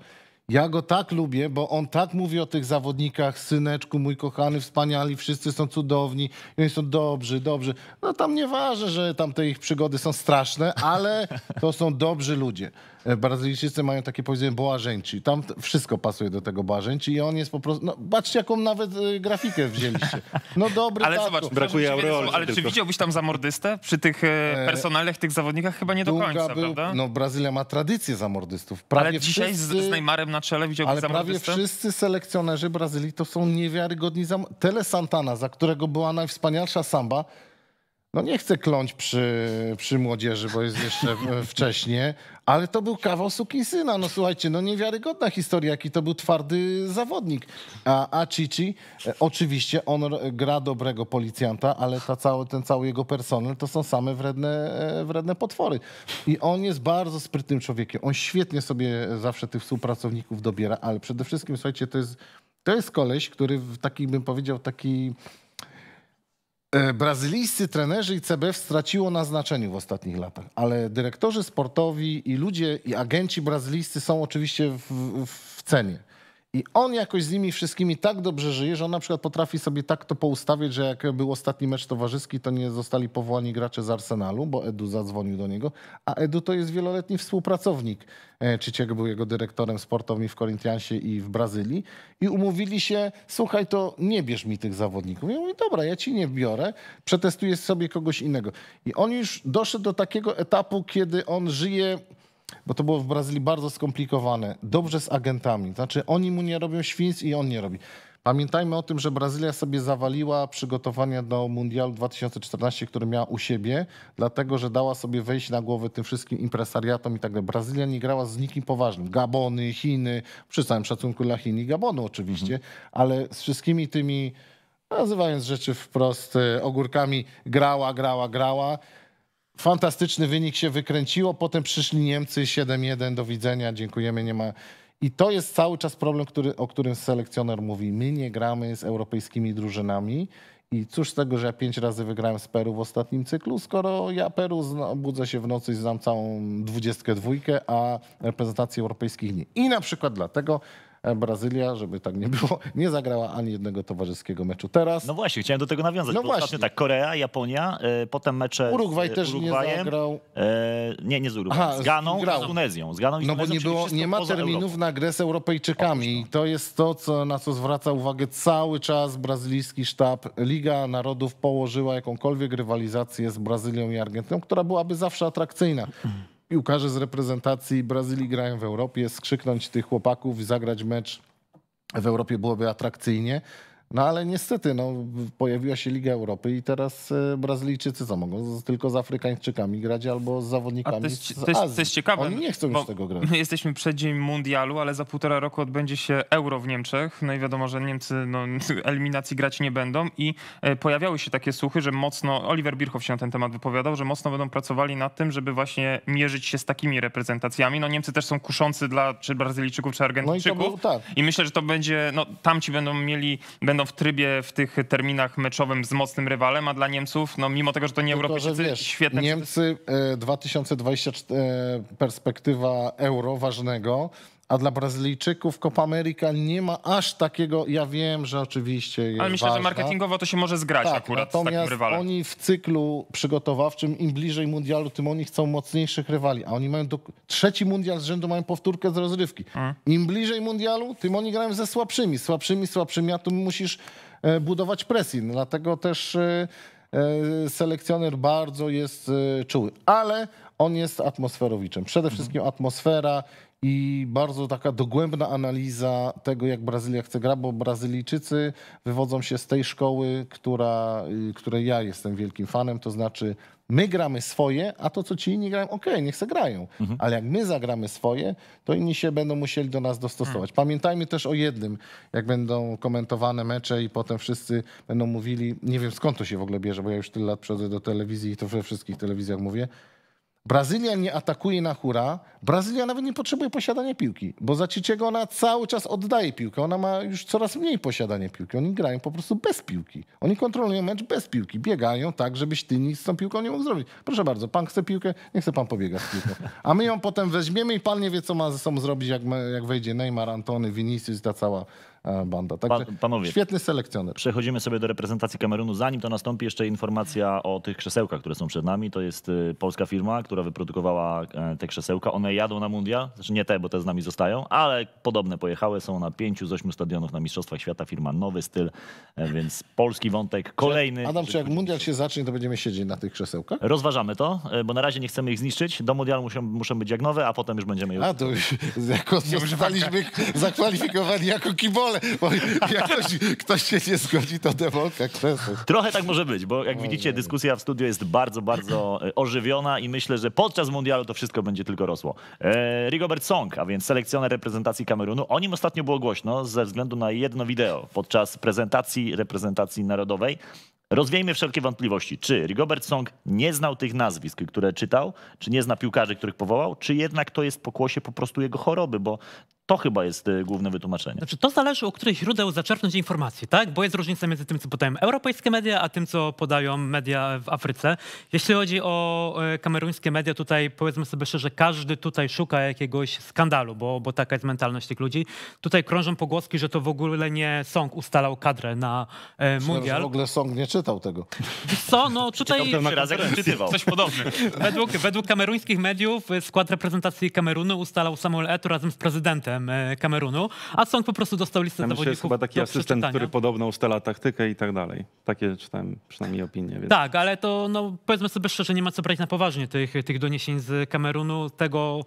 Ja go tak lubię, bo on tak mówi o tych zawodnikach, syneczku mój kochany, wspaniali, wszyscy są cudowni, oni są dobrzy, dobrzy. No tam nie ważne, że tam te ich przygody są straszne, ale to są dobrzy ludzie. E, Brazylijczycy mają takie powiedzenie boażęci. Tam wszystko pasuje do tego boażęci i on jest po prostu... No, patrzcie, jaką nawet e, grafikę wzięliście. No dobry Ale zobacz, brakuje aureoli. Ale tylko. czy widziałbyś tam zamordystę? Przy tych e, personalnych tych zawodnikach chyba nie do końca, był, prawda? No Brazylia ma tradycję zamordystów. Prawie ale dzisiaj wszyscy, z, z Neymarem na czele widziałbyś ale prawie wszyscy selekcjonerzy Brazylii to są niewiarygodni zamordysty. Tele Santana, za którego była najwspanialsza samba, no nie chcę kląć przy, przy młodzieży, bo jest jeszcze wcześnie, ale to był kawał sukinsyna. No słuchajcie, no niewiarygodna historia, jaki to był twardy zawodnik. A, a Cici, e, oczywiście on gra dobrego policjanta, ale ta cały, ten cały jego personel to są same wredne, e, wredne potwory. I on jest bardzo sprytnym człowiekiem. On świetnie sobie zawsze tych współpracowników dobiera, ale przede wszystkim, słuchajcie, to jest, to jest koleś, który w taki, bym powiedział, taki E, brazylijscy trenerzy i CBF straciło na znaczeniu w ostatnich latach, ale dyrektorzy sportowi i ludzie i agenci brazylijscy są oczywiście w, w cenie. I on jakoś z nimi wszystkimi tak dobrze żyje, że on na przykład potrafi sobie tak to poustawić, że jak był ostatni mecz towarzyski, to nie zostali powołani gracze z Arsenalu, bo Edu zadzwonił do niego, a Edu to jest wieloletni współpracownik. Czyciek e, był jego dyrektorem sportowym w Corinthiansie i w Brazylii i umówili się, słuchaj, to nie bierz mi tych zawodników. I mówi, dobra, ja ci nie biorę, przetestuję sobie kogoś innego. I on już doszedł do takiego etapu, kiedy on żyje bo to było w Brazylii bardzo skomplikowane, dobrze z agentami. Znaczy oni mu nie robią świństw i on nie robi. Pamiętajmy o tym, że Brazylia sobie zawaliła przygotowania do Mundialu 2014, który miała u siebie, dlatego że dała sobie wejść na głowę tym wszystkim impresariatom i tak dalej. Brazylia nie grała z nikim poważnym. Gabony, Chiny, przy całym szacunku dla Chin i Gabonu oczywiście, mhm. ale z wszystkimi tymi, nazywając rzeczy wprost, e, ogórkami grała, grała, grała. Fantastyczny wynik się wykręciło, potem przyszli Niemcy 7-1, do widzenia, dziękujemy, nie ma... I to jest cały czas problem, który, o którym selekcjoner mówi. My nie gramy z europejskimi drużynami i cóż z tego, że ja pięć razy wygrałem z Peru w ostatnim cyklu, skoro ja Peru zna, budzę się w nocy i znam całą dwudziestkę dwójkę, a reprezentacji europejskich nie. I na przykład dlatego E, Brazylia, żeby tak nie było, nie zagrała ani jednego towarzyskiego meczu teraz. No właśnie, chciałem do tego nawiązać. No właśnie. tak, Korea, Japonia, e, potem mecze Urugwaj z też Urugwajem. nie zagrał. E, nie, nie z Urugwajem, z Ganą, z Tunezją. Z Ganą i no bo nie, było, nie ma terminów Europą. na grę z Europejczykami. To jest to, co, na co zwraca uwagę cały czas brazylijski sztab. Liga Narodów położyła jakąkolwiek rywalizację z Brazylią i Argentyną, która byłaby zawsze atrakcyjna piłkarze z reprezentacji Brazylii grają w Europie, skrzyknąć tych chłopaków, i zagrać mecz w Europie byłoby atrakcyjnie. No ale niestety no, pojawiła się Liga Europy i teraz e, Brazylijczycy co mogą? tylko z Afrykańczykami grać albo z zawodnikami to jest, z to jest, to jest ciekawe. Oni nie chcą już tego grać. My jesteśmy przed dzień mundialu, ale za półtora roku odbędzie się Euro w Niemczech. No i wiadomo, że Niemcy no, eliminacji grać nie będą i e, pojawiały się takie słuchy, że mocno, Oliver Birchow się na ten temat wypowiadał, że mocno będą pracowali nad tym, żeby właśnie mierzyć się z takimi reprezentacjami. No Niemcy też są kuszący dla czy Brazylijczyków, czy Argentyńczyków. No i, było tak. I myślę, że to będzie, no tamci będą mieli, będą no, w trybie, w tych terminach meczowym z mocnym rywalem, a dla Niemców, no mimo tego, że to nie Tylko, Europejczycy, wiesz, świetne... Niemcy 2024, e, e, perspektywa euro ważnego, a dla Brazylijczyków Copa America nie ma aż takiego, ja wiem, że oczywiście jest Ale myślę, ważna. że marketingowo to się może zgrać tak, akurat natomiast z takim rywalem. oni w cyklu przygotowawczym, im bliżej mundialu, tym oni chcą mocniejszych rywali, a oni mają do... trzeci mundial z rzędu, mają powtórkę z rozrywki. Mhm. Im bliżej mundialu, tym oni grają ze słabszymi, słabszymi, słabszymi, a tu musisz e, budować presję. dlatego też e, e, selekcjoner bardzo jest czuły, ale on jest atmosferowiczem. Przede wszystkim mhm. atmosfera, i bardzo taka dogłębna analiza tego, jak Brazylia chce grać, bo Brazylijczycy wywodzą się z tej szkoły, która, y, której ja jestem wielkim fanem, to znaczy my gramy swoje, a to, co ci inni grają, okej, okay, niech se grają. Mhm. Ale jak my zagramy swoje, to inni się będą musieli do nas dostosować. Mm. Pamiętajmy też o jednym, jak będą komentowane mecze i potem wszyscy będą mówili, nie wiem skąd to się w ogóle bierze, bo ja już tyle lat przychodzę do telewizji i to we wszystkich telewizjach mówię, Brazylia nie atakuje na hura. Brazylia nawet nie potrzebuje posiadania piłki, bo za Ciciego ona cały czas oddaje piłkę. Ona ma już coraz mniej posiadania piłki. Oni grają po prostu bez piłki. Oni kontrolują mecz bez piłki. Biegają tak, żebyś ty nic z tą piłką nie mógł zrobić. Proszę bardzo, pan chce piłkę, nie chce pan pobiegać z piłką. A my ją potem weźmiemy i pan nie wie, co ma ze sobą zrobić, jak, jak wejdzie Neymar, Antony, Vinicius, ta cała E, banda. Także panowie, świetny selekcjoner. Przechodzimy sobie do reprezentacji Kamerunu. Zanim to nastąpi, jeszcze informacja o tych krzesełkach, które są przed nami. To jest y, polska firma, która wyprodukowała e, te krzesełka. One jadą na mundial, znaczy nie te, bo te z nami zostają, ale podobne pojechały. Są na pięciu z ośmiu stadionów na Mistrzostwach Świata. Firma Nowy Styl, e, więc polski wątek kolejny. Adam, czy jak mundial się zacznie, to będziemy siedzieć na tych krzesełkach? Rozważamy to, bo na razie nie chcemy ich zniszczyć. Do mundialu muszą, muszą być jak nowe, a potem już będziemy... A, to już jako zostaliśmy tak. zakwalifikowani jako kibol ale Bo jak ktoś, ktoś się nie zgodzi, to demolka krzesła. Trochę tak może być, bo jak widzicie, dyskusja w studiu jest bardzo, bardzo e, ożywiona i myślę, że podczas mundialu to wszystko będzie tylko rosło. E, Rigobert Song, a więc selekcjoner reprezentacji Kamerunu, o nim ostatnio było głośno ze względu na jedno wideo podczas prezentacji reprezentacji narodowej. Rozwiejmy wszelkie wątpliwości, czy Rigobert Song nie znał tych nazwisk, które czytał, czy nie zna piłkarzy, których powołał, czy jednak to jest pokłosie po prostu jego choroby, bo to chyba jest y, główne wytłumaczenie. Znaczy, to zależy, u których źródeł zaczerpnąć informacji, tak? Bo jest różnica między tym, co podają europejskie media, a tym, co podają media w Afryce. Jeśli chodzi o e, kameruńskie media, tutaj powiedzmy sobie szczerze, każdy tutaj szuka jakiegoś skandalu, bo, bo taka jest mentalność tych ludzi. Tutaj krążą pogłoski, że to w ogóle nie Song ustalał kadrę na e, mundial. W ogóle Song nie czytał tego. Co? No tutaj... Raz Coś podobnego. według, według kameruńskich mediów e, skład reprezentacji Kamerunu ustalał Samuel Eto razem z prezydentem trenerem e, Kamerunu, a Song po prostu dostał listę Tam zawodników jest chyba taki asystent, który podobno ustala taktykę i tak dalej. Takie czytałem przynajmniej opinie. Więc... Tak, ale to no, powiedzmy sobie szczerze, nie ma co brać na poważnie tych, tych doniesień z Kamerunu, tego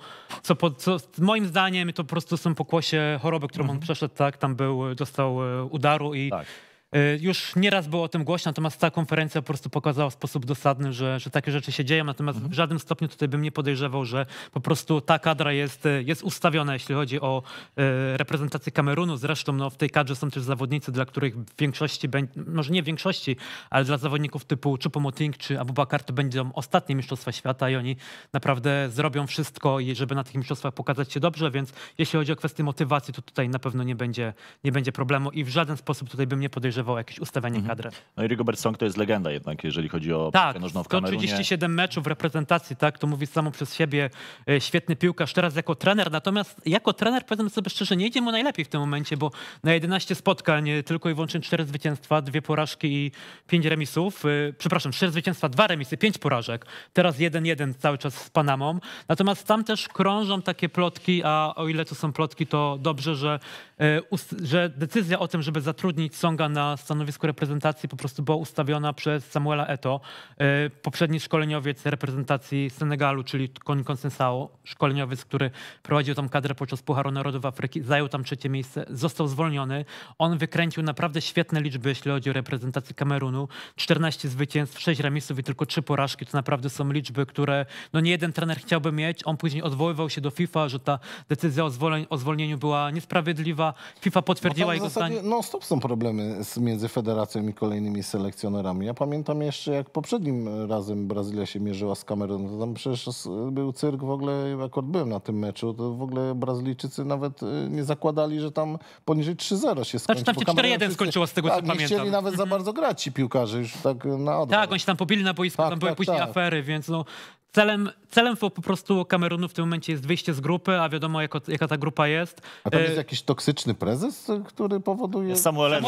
co, po, co moim zdaniem to po prostu są pokłosie choroby, którą mhm. on przeszedł, tak, tam był, dostał e, udaru i tak E, już nieraz było o tym głośno, natomiast ta konferencja po prostu pokazała w sposób dosadny, że, że takie rzeczy się dzieją, natomiast mhm. w żadnym stopniu tutaj bym nie podejrzewał, że po prostu ta kadra jest, e, jest ustawiona, jeśli chodzi o e, reprezentację Kamerunu. Zresztą no, w tej kadrze są też zawodnicy, dla których w większości, może nie w większości, ale dla zawodników typu Chupomoting czy Abubakar to będą ostatnie Mistrzostwa Świata i oni naprawdę zrobią wszystko, żeby na tych Mistrzostwach pokazać się dobrze, więc jeśli chodzi o kwestię motywacji, to tutaj na pewno nie będzie, nie będzie problemu i w żaden sposób tutaj bym nie podejrzewał pokazywał jakieś ustawienie mhm. kadry. No i Rigobert Song to jest legenda jednak, jeżeli chodzi o tak, nożną w Kamerunie. 137 meczów w reprezentacji, tak, to mówi samo przez siebie e, świetny piłkarz teraz jako trener, natomiast jako trener powiedzmy sobie szczerze, nie idzie mu najlepiej w tym momencie, bo na 11 spotkań e, tylko i wyłącznie 4 zwycięstwa, 2 porażki i 5 remisów, e, przepraszam, 4 zwycięstwa, 2 remisy, 5 porażek, teraz 1-1 cały czas z Panamą, natomiast tam też krążą takie plotki, a o ile to są plotki, to dobrze, że E, że decyzja o tym, żeby zatrudnić Songa na stanowisku reprezentacji po prostu była ustawiona przez Samuela Eto, e, poprzedni szkoleniowiec reprezentacji Senegalu, czyli Koń Consensao, szkoleniowiec, który prowadził tam kadrę podczas Pucharu Narodów Afryki, zajął tam trzecie miejsce, został zwolniony. On wykręcił naprawdę świetne liczby, jeśli chodzi o reprezentację Kamerunu. 14 zwycięstw, 6 remisów i tylko 3 porażki. To naprawdę są liczby, które no nie jeden trener chciałby mieć. On później odwoływał się do FIFA, że ta decyzja o, zwolnieniu była niesprawiedliwa, FIFA potwierdziła no jego zdanie. No stop są problemy z, między federacją i kolejnymi selekcjonerami. Ja pamiętam jeszcze jak poprzednim razem Brazylia się mierzyła z Kamerą, to tam przecież był cyrk w ogóle, akurat byłem na tym meczu, to w ogóle Brazylijczycy nawet y, nie zakładali, że tam poniżej 3-0 się skończy. Znaczy tam się 4-1 skończyło z tego tak, co nie pamiętam. Nie chcieli nawet za mhm. bardzo grać ci piłkarze już tak na odwrót. Tak, oni się tam pobili na boisku, tak, tam były tak, później tak. afery, więc no celem, celem po prostu Kamerunu w tym momencie jest wyjście z grupy, a wiadomo jako, jaka ta grupa jest. A tam e, jest jakiś toksyczny prezes, który powoduje... Samuel Ego.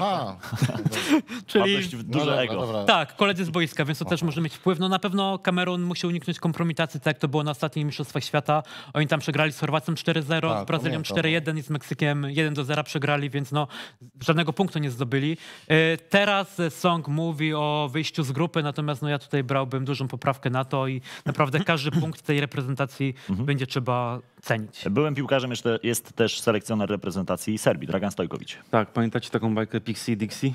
Aha. Czyli... Dość duże no ego. Tak, koledzy z boiska, więc to Aha. też może mieć wpływ. No na pewno Kamerun musi uniknąć kompromitacji, tak jak to było na ostatnich Mistrzostwach Świata. Oni tam przegrali z Chorwacją 4-0, tak, z Brazylią 4-1 i z Meksykiem 1-0 przegrali, więc no żadnego punktu nie zdobyli. E, teraz Song mówi o wyjściu z grupy, natomiast no ja tutaj brałbym dużą poprawkę na na to i naprawdę każdy punkt tej reprezentacji mhm. będzie trzeba cenić. Byłem piłkarzem, jeszcze, jest też selekcjoner reprezentacji Serbii, Dragan Stojkowicz. Tak, pamiętacie taką bajkę Pixie Dixie?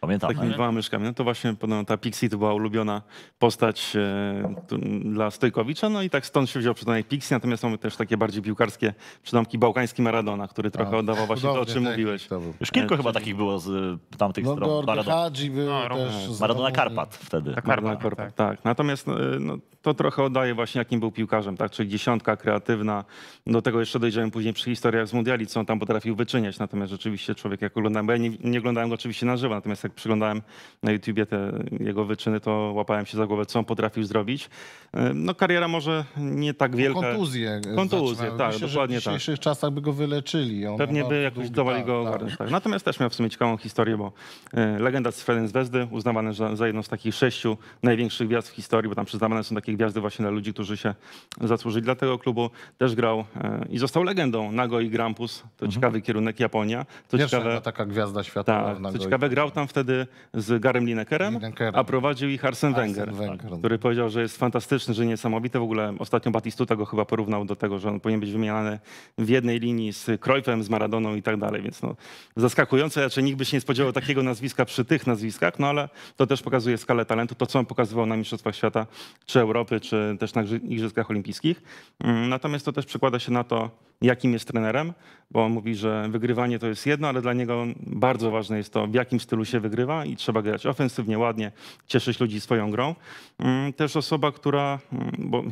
Pamiętam. Takimi dwoma myszkami. No to właśnie no, ta Pixie to była ulubiona postać e, tu, dla Stojkowicza, no i tak stąd się wziął przydomek Pixie, natomiast mamy też takie bardziej piłkarskie przydomki bałkański Maradona, który trochę A, oddawał właśnie to, o czym tak, mówiłeś. Już kilku e, chyba takich było z y, tamtych no, stron. Maradona. Był no, też Maradona Karpat wtedy. Maradona Karpat, tak. tak. Natomiast e, no, to trochę oddaje właśnie jakim był piłkarzem, tak? czyli dziesiątka kreatywna. Do tego jeszcze dojdziemy później przy historiach z mundiali, co on tam potrafił wyczyniać. Natomiast rzeczywiście człowiek jak oglądałem, bo ja nie, nie oglądałem go oczywiście na żywo, natomiast jak przyglądałem na YouTubie te jego wyczyny, to łapałem się za głowę, co on potrafił zrobić. E, no kariera może nie tak no, wielka. Kontuzje. Kontuzje, tak, Myślę, dokładnie tak. W dzisiejszych tak. czasach by go wyleczyli. On Pewnie by jakoś dawali go tak. Tak. Natomiast też miał w sumie ciekawą historię, bo e, legenda z Fredem Wezdy, uznawany za, za jedną z takich sześciu największych gwiazd w historii, bo tam przyznawane są takie gwiazdy właśnie dla ludzi, którzy się zasłużyli dla tego klubu, też grał e, i został legendą Nago i Grampus. To mhm. ciekawy kierunek Japonia. To Pierwsza ciekawe, taka gwiazda świata. Tak, co ciekawe, grał tam w wtedy z Garem Linekerem, Linekerem. a prowadził ich Arsen Wenger, tak. który powiedział, że jest fantastyczny, że niesamowity. W ogóle ostatnio Batistuta go chyba porównał do tego, że on powinien być wymieniany w jednej linii z Cruyffem, z Maradoną i tak dalej. Więc no, zaskakujące, raczej znaczy, nikt by się nie spodziewał takiego nazwiska przy tych nazwiskach, no ale to też pokazuje skalę talentu, to co on pokazywał na Mistrzostwach Świata, czy Europy, czy też na Igrzyskach Olimpijskich. Mm, natomiast to też przekłada się na to, jakim jest trenerem, bo on mówi, że wygrywanie to jest jedno, ale dla niego bardzo ważne jest to, w jakim stylu się wygrywa i trzeba grać ofensywnie, ładnie, cieszyć ludzi swoją grą. Mm, też osoba, która, mm, bo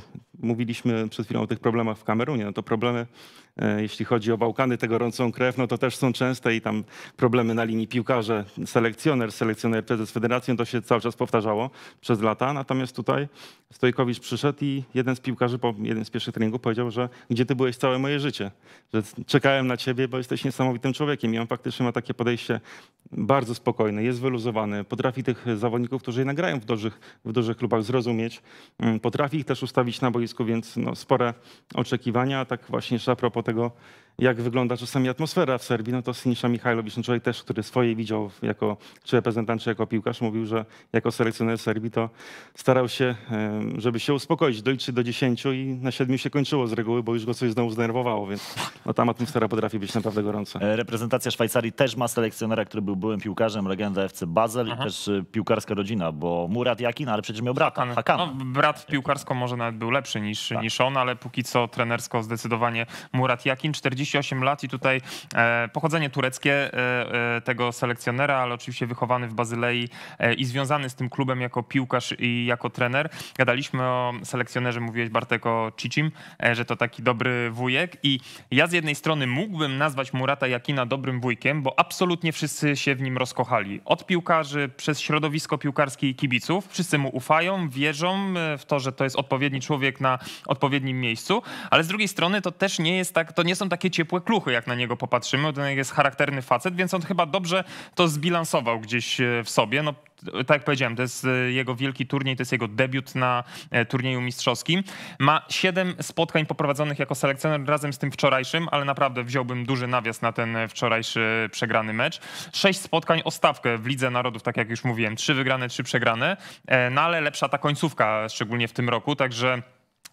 mówiliśmy przed chwilą o tych problemach w Kamerunie, no to problemy E, jeśli chodzi o Bałkany, tę gorącą krew, no to też są częste i tam problemy na linii piłkarze, selekcjoner, selekcjoner prezes federacji, to się cały czas powtarzało przez lata. Natomiast tutaj Stojkowicz przyszedł i jeden z piłkarzy po jeden z pierwszych treningów powiedział, że gdzie ty byłeś całe moje życie, że czekałem na ciebie, bo jesteś niesamowitym człowiekiem i on faktycznie ma takie podejście bardzo spokojne, jest wyluzowany, potrafi tych zawodników, którzy jednak grają w dużych, w dużych klubach zrozumieć, mm, potrafi ich też ustawić na boisku, więc no, spore oczekiwania, tak właśnie jeszcze a propos tego jak wygląda czasami atmosfera w Serbii, no to Sinisza Michajlowicz, no człowiek też, który swoje widział jako, czy reprezentant, czy jako piłkarz, mówił, że jako selekcjoner Serbii to starał się, żeby się uspokoić, doliczyć do 10 i na 7 się kończyło z reguły, bo już go coś znowu zdenerwowało, więc no tam atmosfera potrafi być naprawdę gorąca. E, reprezentacja Szwajcarii też ma selekcjonera, który był byłym piłkarzem, legenda FC Basel Aha. i mhm. też y, piłkarska rodzina, bo Murat Jakin, ale przecież miał brata, Hakan. No, brat piłkarsko może nawet był lepszy niż, tak. niż on, ale póki co trenersko zdecydowanie Murat Jakin, 40 38 lat i tutaj e, pochodzenie tureckie e, e, tego selekcjonera, ale oczywiście wychowany w Bazylei i związany z tym klubem jako piłkarz i jako trener. Gadaliśmy o selekcjonerze, mówiłeś Bartek o Cicim, że to taki dobry wujek i ja z jednej strony mógłbym nazwać Murata Jakina dobrym wujkiem, bo absolutnie wszyscy się w nim rozkochali. Od piłkarzy przez środowisko piłkarskie i kibiców. Wszyscy mu ufają, wierzą w to, że to jest odpowiedni człowiek na odpowiednim miejscu, ale z drugiej strony to też nie jest tak, to nie są takie ciepłe kluchy, jak na niego popatrzymy. Ten jest charakterny facet, więc on chyba dobrze to zbilansował gdzieś e, w sobie. No, tak jak powiedziałem, to jest e, jego wielki turniej, to jest jego debiut na e, turnieju mistrzowskim. Ma siedem spotkań poprowadzonych jako selekcjoner razem z tym wczorajszym, ale naprawdę wziąłbym duży nawias na ten wczorajszy przegrany mecz. Sześć spotkań o stawkę w Lidze Narodów, tak jak już mówiłem, trzy wygrane, trzy przegrane, no ale lepsza ta końcówka, szczególnie w tym roku, także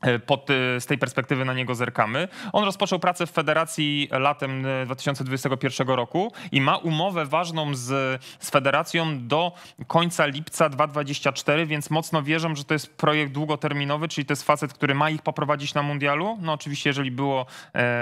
E, pod, e, z tej perspektywy na niego zerkamy. On rozpoczął pracę w federacji latem 2021 e, roku i ma umowę ważną z, z federacją do końca lipca 2024, więc mocno wierzę, że to jest projekt długoterminowy, czyli to jest facet, który ma ich poprowadzić na mundialu. No oczywiście, jeżeli było,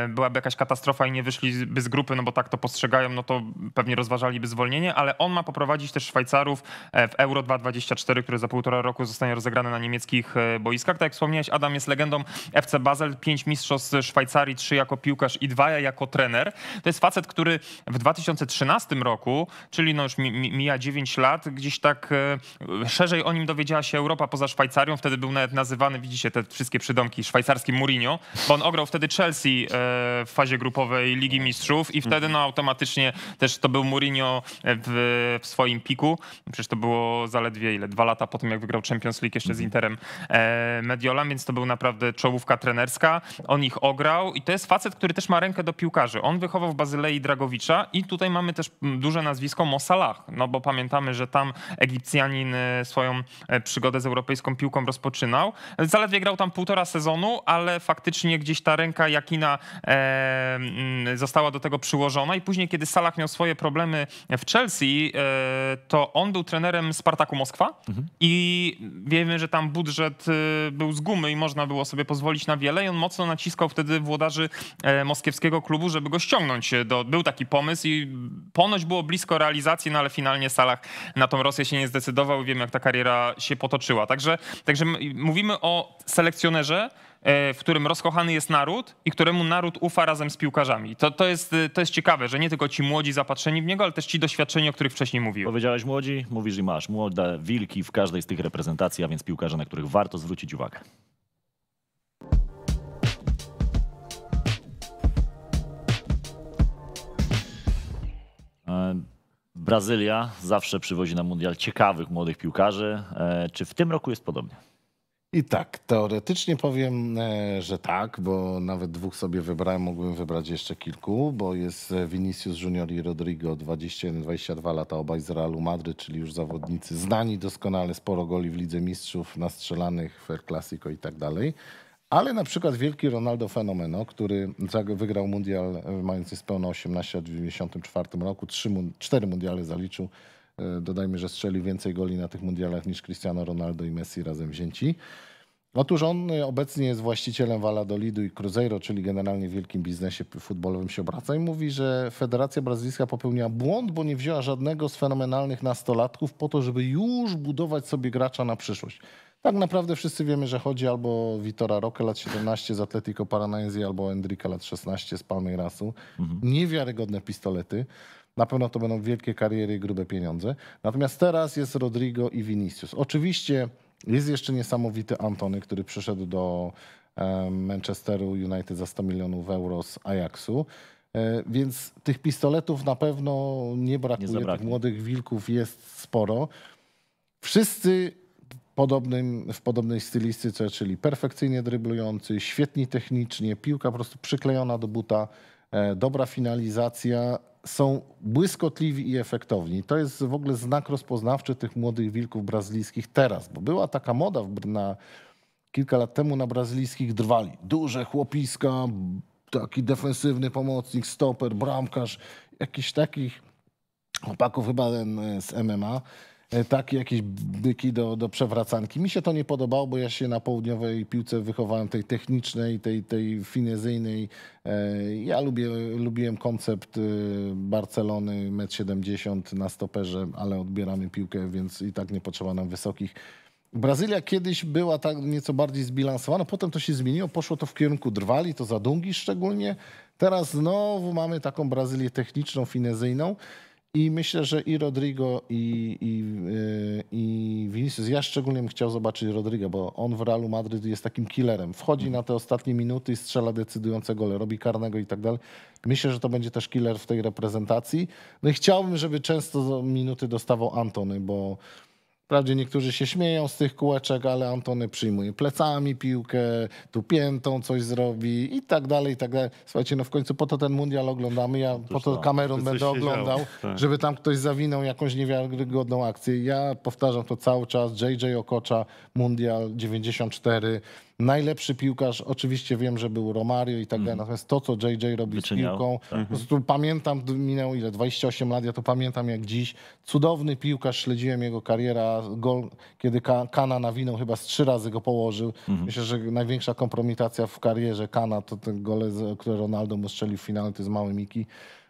byłaby jakaś katastrofa i nie wyszliby z grupy, no bo tak to postrzegają, no to pewnie rozważaliby zwolnienie, ale on ma poprowadzić też Szwajcarów w Euro 2024, które za półtora roku zostanie rozegrane na niemieckich boiskach. Tak jak wspomniałeś, Adam jest legendą FC Basel, pięć mistrzostw Szwajcarii, trzy jako piłkarz i dwa jako trener. To jest facet, który w 2013 roku, czyli no już mija 9 lat, gdzieś tak e, szerzej o nim dowiedziała się Europa poza Szwajcarią. Wtedy był nawet nazywany, widzicie te wszystkie przydomki, szwajcarskim Mourinho, bo on ograł wtedy Chelsea e, w fazie grupowej Ligi Mistrzów i wtedy no automatycznie też to był Mourinho e, w, w swoim piku. Przecież to było zaledwie ile? Dwa lata po tym, jak wygrał Champions League jeszcze z Interem Mediolan, więc to był na naprawdę czołówka trenerska. On ich ograł i to jest facet, który też ma rękę do piłkarzy. On wychował w Bazylei Dragowicza i tutaj mamy też mm, duże nazwisko Mo Salah, no bo pamiętamy, że tam Egipcjanin y, swoją y, przygodę z europejską piłką rozpoczynał. Zaledwie grał tam półtora sezonu, ale faktycznie gdzieś ta ręka Jakina e, mm, została do tego przyłożona i później, kiedy Salah miał swoje problemy w Chelsea, e, to on był trenerem Spartaku Moskwa mhm. i wiemy, że tam budżet y, był z gumy i można było sobie pozwolić na wiele i on mocno naciskał wtedy włodarzy e, moskiewskiego klubu, żeby go ściągnąć. E, do, był taki pomysł i ponoć było blisko realizacji, no ale finalnie Salah na tą Rosję się nie zdecydował i wiem, jak ta kariera się potoczyła. Także, także mówimy o selekcjonerze, e, w którym rozkochany jest naród i któremu naród ufa razem z piłkarzami. To, to, jest, to jest ciekawe, że nie tylko ci młodzi zapatrzeni w niego, ale też ci doświadczeni, o których wcześniej mówiłem. Powiedziałeś młodzi, mówisz i masz. Młode wilki w każdej z tych reprezentacji, a więc piłkarze, na których warto zwrócić uwagę. Brazylia zawsze przywozi na mundial ciekawych młodych piłkarzy. E, czy w tym roku jest podobnie? I tak, teoretycznie powiem, e, że tak, bo nawet dwóch sobie wybrałem, mógłbym wybrać jeszcze kilku, bo jest Vinicius Junior i Rodrigo, 21-22 lata, obaj z Realu Madry, czyli już zawodnicy znani doskonale, sporo goli w Lidze Mistrzów, nastrzelanych, w Classico i tak dalej. Ale na przykład wielki Ronaldo Fenomeno, który wygrał mundial e, mając niespełna 18 w 1994 roku, trzy, cztery mundiale zaliczył. E, dodajmy, że strzelił więcej goli na tych mundialach niż Cristiano Ronaldo i Messi razem wzięci. Otóż on e, obecnie jest właścicielem Valladolidu i Cruzeiro, czyli generalnie w wielkim biznesie futbolowym się obraca i mówi, że Federacja Brazylijska popełniła błąd, bo nie wzięła żadnego z fenomenalnych nastolatków po to, żeby już budować sobie gracza na przyszłość. Tak naprawdę wszyscy wiemy, że chodzi albo Vitora Roque lat 17 z Atletico Paranaense, albo Endrika lat 16 z Palmeirasu. Mhm. Niewiarygodne pistolety. Na pewno to będą wielkie kariery i grube pieniądze. Natomiast teraz jest Rodrigo i Vinicius. Oczywiście jest jeszcze niesamowity Antony, który przyszedł do e, Manchesteru United za 100 milionów euro z Ajaxu. E, więc tych pistoletów na pewno nie brakuje. Nie tych młodych wilków jest sporo. Wszyscy podobnym, w podobnej stylistyce, czyli perfekcyjnie dryblujący, świetni technicznie, piłka po prostu przyklejona do buta, e, dobra finalizacja, są błyskotliwi i efektowni. To jest w ogóle znak rozpoznawczy tych młodych wilków brazylijskich teraz, bo była taka moda na, kilka lat temu na brazylijskich drwali. Duże chłopiska, taki defensywny pomocnik, stoper, bramkarz, jakiś takich chłopaków chyba e, z MMA. E, takie jakieś byki do, do przewracanki. Mi się to nie podobało, bo ja się na południowej piłce wychowałem tej technicznej, tej, tej finezyjnej. E, ja lubię, lubiłem koncept e, Barcelony, 1,70 m na stoperze, ale odbieramy piłkę, więc i tak nie potrzeba nam wysokich. Brazylia kiedyś była tak nieco bardziej zbilansowana, potem to się zmieniło, poszło to w kierunku drwali, to zadungi szczególnie. Teraz znowu mamy taką Brazylię techniczną, finezyjną. I myślę, że i Rodrigo, i, i, e, i Vinicius. Ja szczególnie bym chciał zobaczyć Rodrigo, bo on w Realu Madryt jest takim killerem. Wchodzi na te ostatnie minuty i strzela decydujące gole, robi karnego i tak dalej. Myślę, że to będzie też killer w tej reprezentacji. No i chciałbym, żeby często minuty dostawał Antony, bo Wprawdzie niektórzy się śmieją z tych kółeczek, ale Antony przyjmuje plecami piłkę, tu piętą coś zrobi i tak dalej, i tak dalej. Słuchajcie, no w końcu po to ten mundial oglądamy, ja Otóż no po to Cameron będę oglądał, tak. żeby tam ktoś zawinął jakąś niewiarygodną akcję. Ja powtarzam to cały czas, JJ Okocza, mundial 94, najlepszy piłkarz, oczywiście wiem, że był Romario i tak mm. dalej, natomiast to, co JJ robi Wyczyniał, z piłką, tak. po prostu pamiętam, minęło ile, 28 lat, ja to pamiętam jak dziś. Cudowny piłkarz, śledziłem jego kariera, gol, kiedy Kana nawinął, chyba z trzy razy go położył. Mhm. Myślę, że największa kompromitacja w karierze Kana to ten gole, które Ronaldo mu strzelił w finale, to jest mały Miki,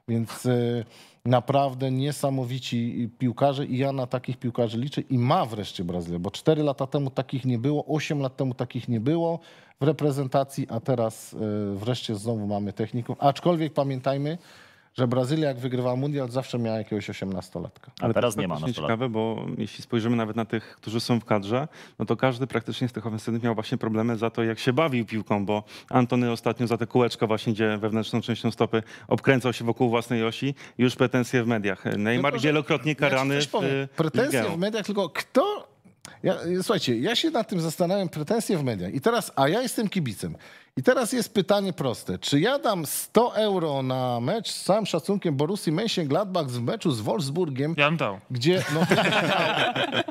więc... Y naprawdę niesamowici piłkarze i ja na takich piłkarzy liczę i ma wreszcie Brazylia, bo 4 lata temu takich nie było, 8 lat temu takich nie było w reprezentacji, a teraz e, wreszcie znowu mamy techników. Aczkolwiek pamiętajmy, że Brazylia jak wygrywała mundial zawsze miała jakiegoś osiemnastolatka. Ale teraz nie ma to ciekawe, bo jeśli spojrzymy nawet na tych, którzy są w kadrze, no to każdy praktycznie z tych ofensywnych miał właśnie problemy za to, jak się bawił piłką, bo Antony ostatnio za te kółeczko właśnie, gdzie wewnętrzną częścią stopy obkręcał się wokół własnej osi, już pretensje w mediach. Neymar tylko, no wielokrotnie karany. Ja w, y, pretensje w mediach, tylko kto ja, słuchajcie, ja się nad tym zastanawiam, pretensje w mediach. I teraz, a ja jestem kibicem. I teraz jest pytanie proste. Czy ja dam 100 euro na mecz z całym szacunkiem Borussii Mönchengladbach w meczu z Wolfsburgiem? Ja dał. Gdzie, no,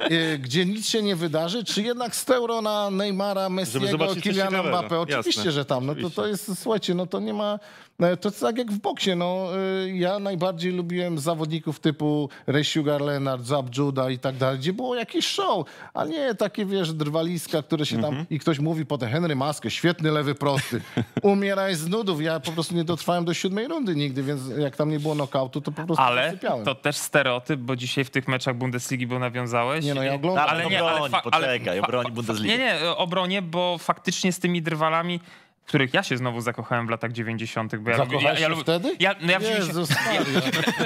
e, gdzie nic się nie wydarzy? Czy jednak 100 euro na Neymara, Messiego, Kyliana Mbappe? Oczywiście, Jasne. że tam. No to, to jest, słuchajcie, no to nie ma... E, to tak jak w boksie. No, e, ja najbardziej lubiłem zawodników typu Ray Sugar Leonard, Zab Juda i tak dalej, gdzie było jakiś show, a nie takie, wiesz, drwaliska, które się tam... Mhm. I ktoś mówi potem Henry Maskę, świetny lewy pro prosty. Umieraj z nudów. Ja po prostu nie dotrwałem do siódmej rundy nigdy, więc jak tam nie było nokautu, to po prostu Ale to też stereotyp, bo dzisiaj w tych meczach Bundesligi, bo nawiązałeś. Nie no, ja oglądam. Ale, nie, ale no fa- poczekaj, obroni Bundesligi. Nie, nie, e, obronie, bo faktycznie z tymi drwalami których ja się znowu zakochałem w latach 90. Bo ja, Zakochałeś ja, ja, się wtedy? Ja, no ja Jezus,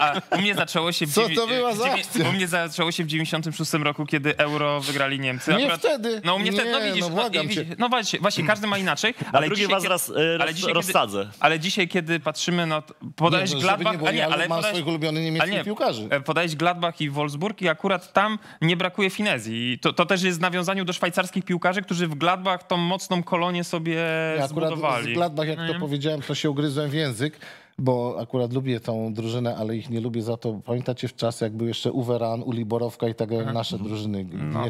a, u mnie zaczęło się... w. Co to była za akcja? U mnie zaczęło się w 96 roku, kiedy euro wygrali Niemcy. Nie wtedy. No u mnie nie, wtedy, no widzisz, no, no błagam no, cię. no właśnie, właśnie, każdy ma inaczej. Ale drugi was kiedy, raz, e, ale dzisiaj, rozsadzę. Kiedy, ale dzisiaj, kiedy patrzymy, no podajesz nie, no, Gladbach... Nie było, ale, ale mam podajesz, swoich ulubionych niemieckich nie, piłkarzy. E, podajesz Gladbach i Wolfsburg i akurat tam nie brakuje finezji. to, to też jest w nawiązaniu do szwajcarskich piłkarzy, którzy w Gladbach tą mocną kolonię sobie ja akurat Gladbach, jak no, to mm. powiedziałem, to się ugryzłem w język bo akurat lubię tą drużynę, ale ich nie lubię za to. Pamiętacie w czas, jak był jeszcze Uweran, Borowka i tak mhm. nasze drużyny no.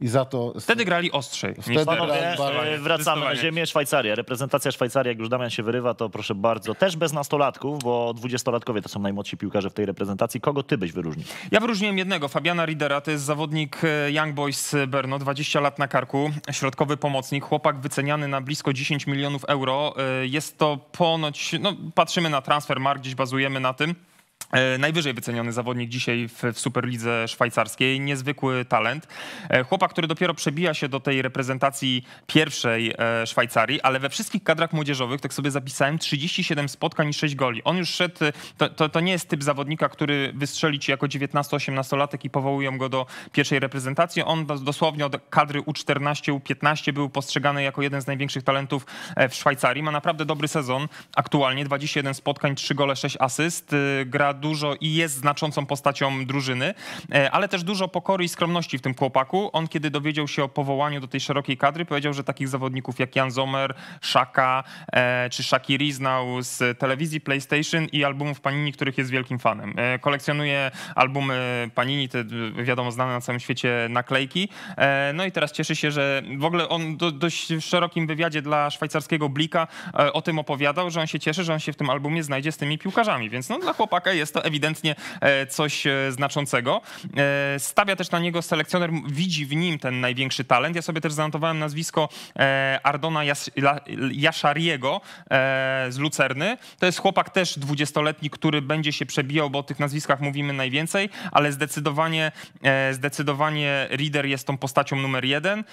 I za to... Wtedy grali ostrzej. Wtedy e, wracamy na ziemię. Szwajcaria, reprezentacja Szwajcarii, jak już Damian się wyrywa, to proszę bardzo, też bez nastolatków, bo dwudziestolatkowie to są najmłodsi piłkarze w tej reprezentacji. Kogo ty byś wyróżnił? Ja wyróżniłem jednego, Fabiana Ridera, to jest zawodnik e, Young Boys Berno, 20 lat na karku, środkowy pomocnik, chłopak wyceniany na blisko 10 milionów euro. E, jest to ponoć, no patrzymy na transfer mark, gdzieś bazujemy na tym, E, najwyżej wyceniony zawodnik dzisiaj w, Superlidze Szwajcarskiej, niezwykły talent. E, chłopak, który dopiero przebija się do tej reprezentacji pierwszej e, Szwajcarii, ale we wszystkich kadrach młodzieżowych, tak sobie zapisałem, 37 spotkań i 6 goli. On już szedł, to, to, to nie jest typ zawodnika, który wystrzeli ci jako 19-18-latek i powołują go do pierwszej reprezentacji. On dosłownie od kadry U14, U15 był postrzegany jako jeden z największych talentów w Szwajcarii. Ma naprawdę dobry sezon aktualnie, 21 spotkań, 3 gole, 6 asyst. Gra dużo i jest znaczącą postacią drużyny, e, ale też dużo pokory i skromności w tym chłopaku. On, kiedy dowiedział się o powołaniu do tej szerokiej kadry, powiedział, że takich zawodników jak Jan Zomer, Szaka e, czy Shakiri znał z telewizji, PlayStation i albumów Panini, których jest wielkim fanem. E, kolekcjonuje albumy Panini, te wiadomo znane na całym świecie naklejki. No i teraz cieszy się, że w ogóle on do, dość w szerokim wywiadzie dla szwajcarskiego Blika o tym opowiadał, że on się cieszy, że on się w tym albumie znajdzie z tymi piłkarzami, więc no dla chłopaka jest jest to ewidentnie e, coś e, znaczącego. E, stawia też na niego selekcjoner, widzi w nim ten największy talent. Ja sobie też zanotowałem nazwisko Ardona Jaszariego z Lucerny. To jest chłopak też 20-letni, który będzie się przebijał, bo o tych nazwiskach mówimy najwięcej, ale zdecydowanie, zdecydowanie Reader jest tą postacią numer jeden.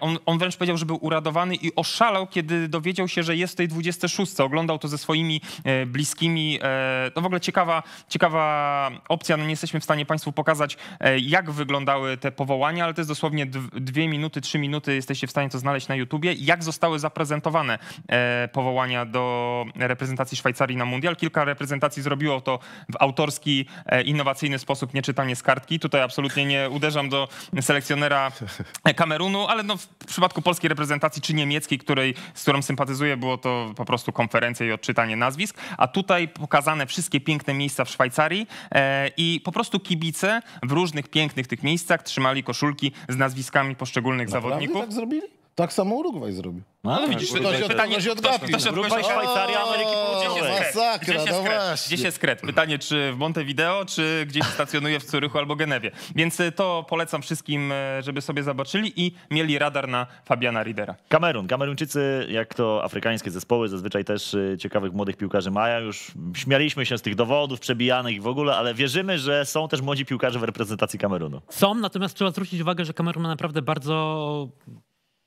On, on wręcz powiedział, że był uradowany i oszalał, kiedy dowiedział się, że jest w tej 26. Oglądał to ze swoimi bliskimi. To no w ogóle ciekawa ciekawa opcja. No nie jesteśmy w stanie Państwu pokazać, e, jak wyglądały te powołania, ale to jest dosłownie dwie minuty, trzy minuty. Jesteście w stanie to znaleźć na YouTubie. Jak zostały zaprezentowane e, powołania do reprezentacji Szwajcarii na Mundial? Kilka reprezentacji zrobiło to w autorski, e, innowacyjny sposób, nie czytanie z kartki. Tutaj absolutnie nie uderzam do selekcjonera Kamerunu, ale no w przypadku polskiej reprezentacji czy niemieckiej, której, z którą sympatyzuję, było to po prostu konferencja i odczytanie nazwisk. A tutaj pokazane wszystkie piękne miejsca w Szwajcarii e, i po prostu kibice w różnych pięknych tych miejscach trzymali koszulki z nazwiskami poszczególnych Naprawdę zawodników. Tak zrobili? Tak samo Urugwaj zrobił. No, ale tak, widzisz, to się, pytanie, to się odgapi. To się Urugwaj, Szwajcaria, Ameryki Południowej. Masakra, się no właśnie. Gdzie się skret? Pytanie, czy w Montevideo, czy gdzieś stacjonuje w Curychu albo Genewie. Więc y, to polecam wszystkim, y, żeby sobie zobaczyli i mieli radar na Fabiana Ridera. Kamerun. Kameruńczycy, jak to afrykańskie zespoły, zazwyczaj też y, ciekawych młodych piłkarzy mają. Już śmialiśmy się z tych dowodów przebijanych i w ogóle, ale wierzymy, że są też młodzi piłkarze w reprezentacji Kamerunu. Są, natomiast trzeba zwrócić uwagę, że Kamerun ma naprawdę bardzo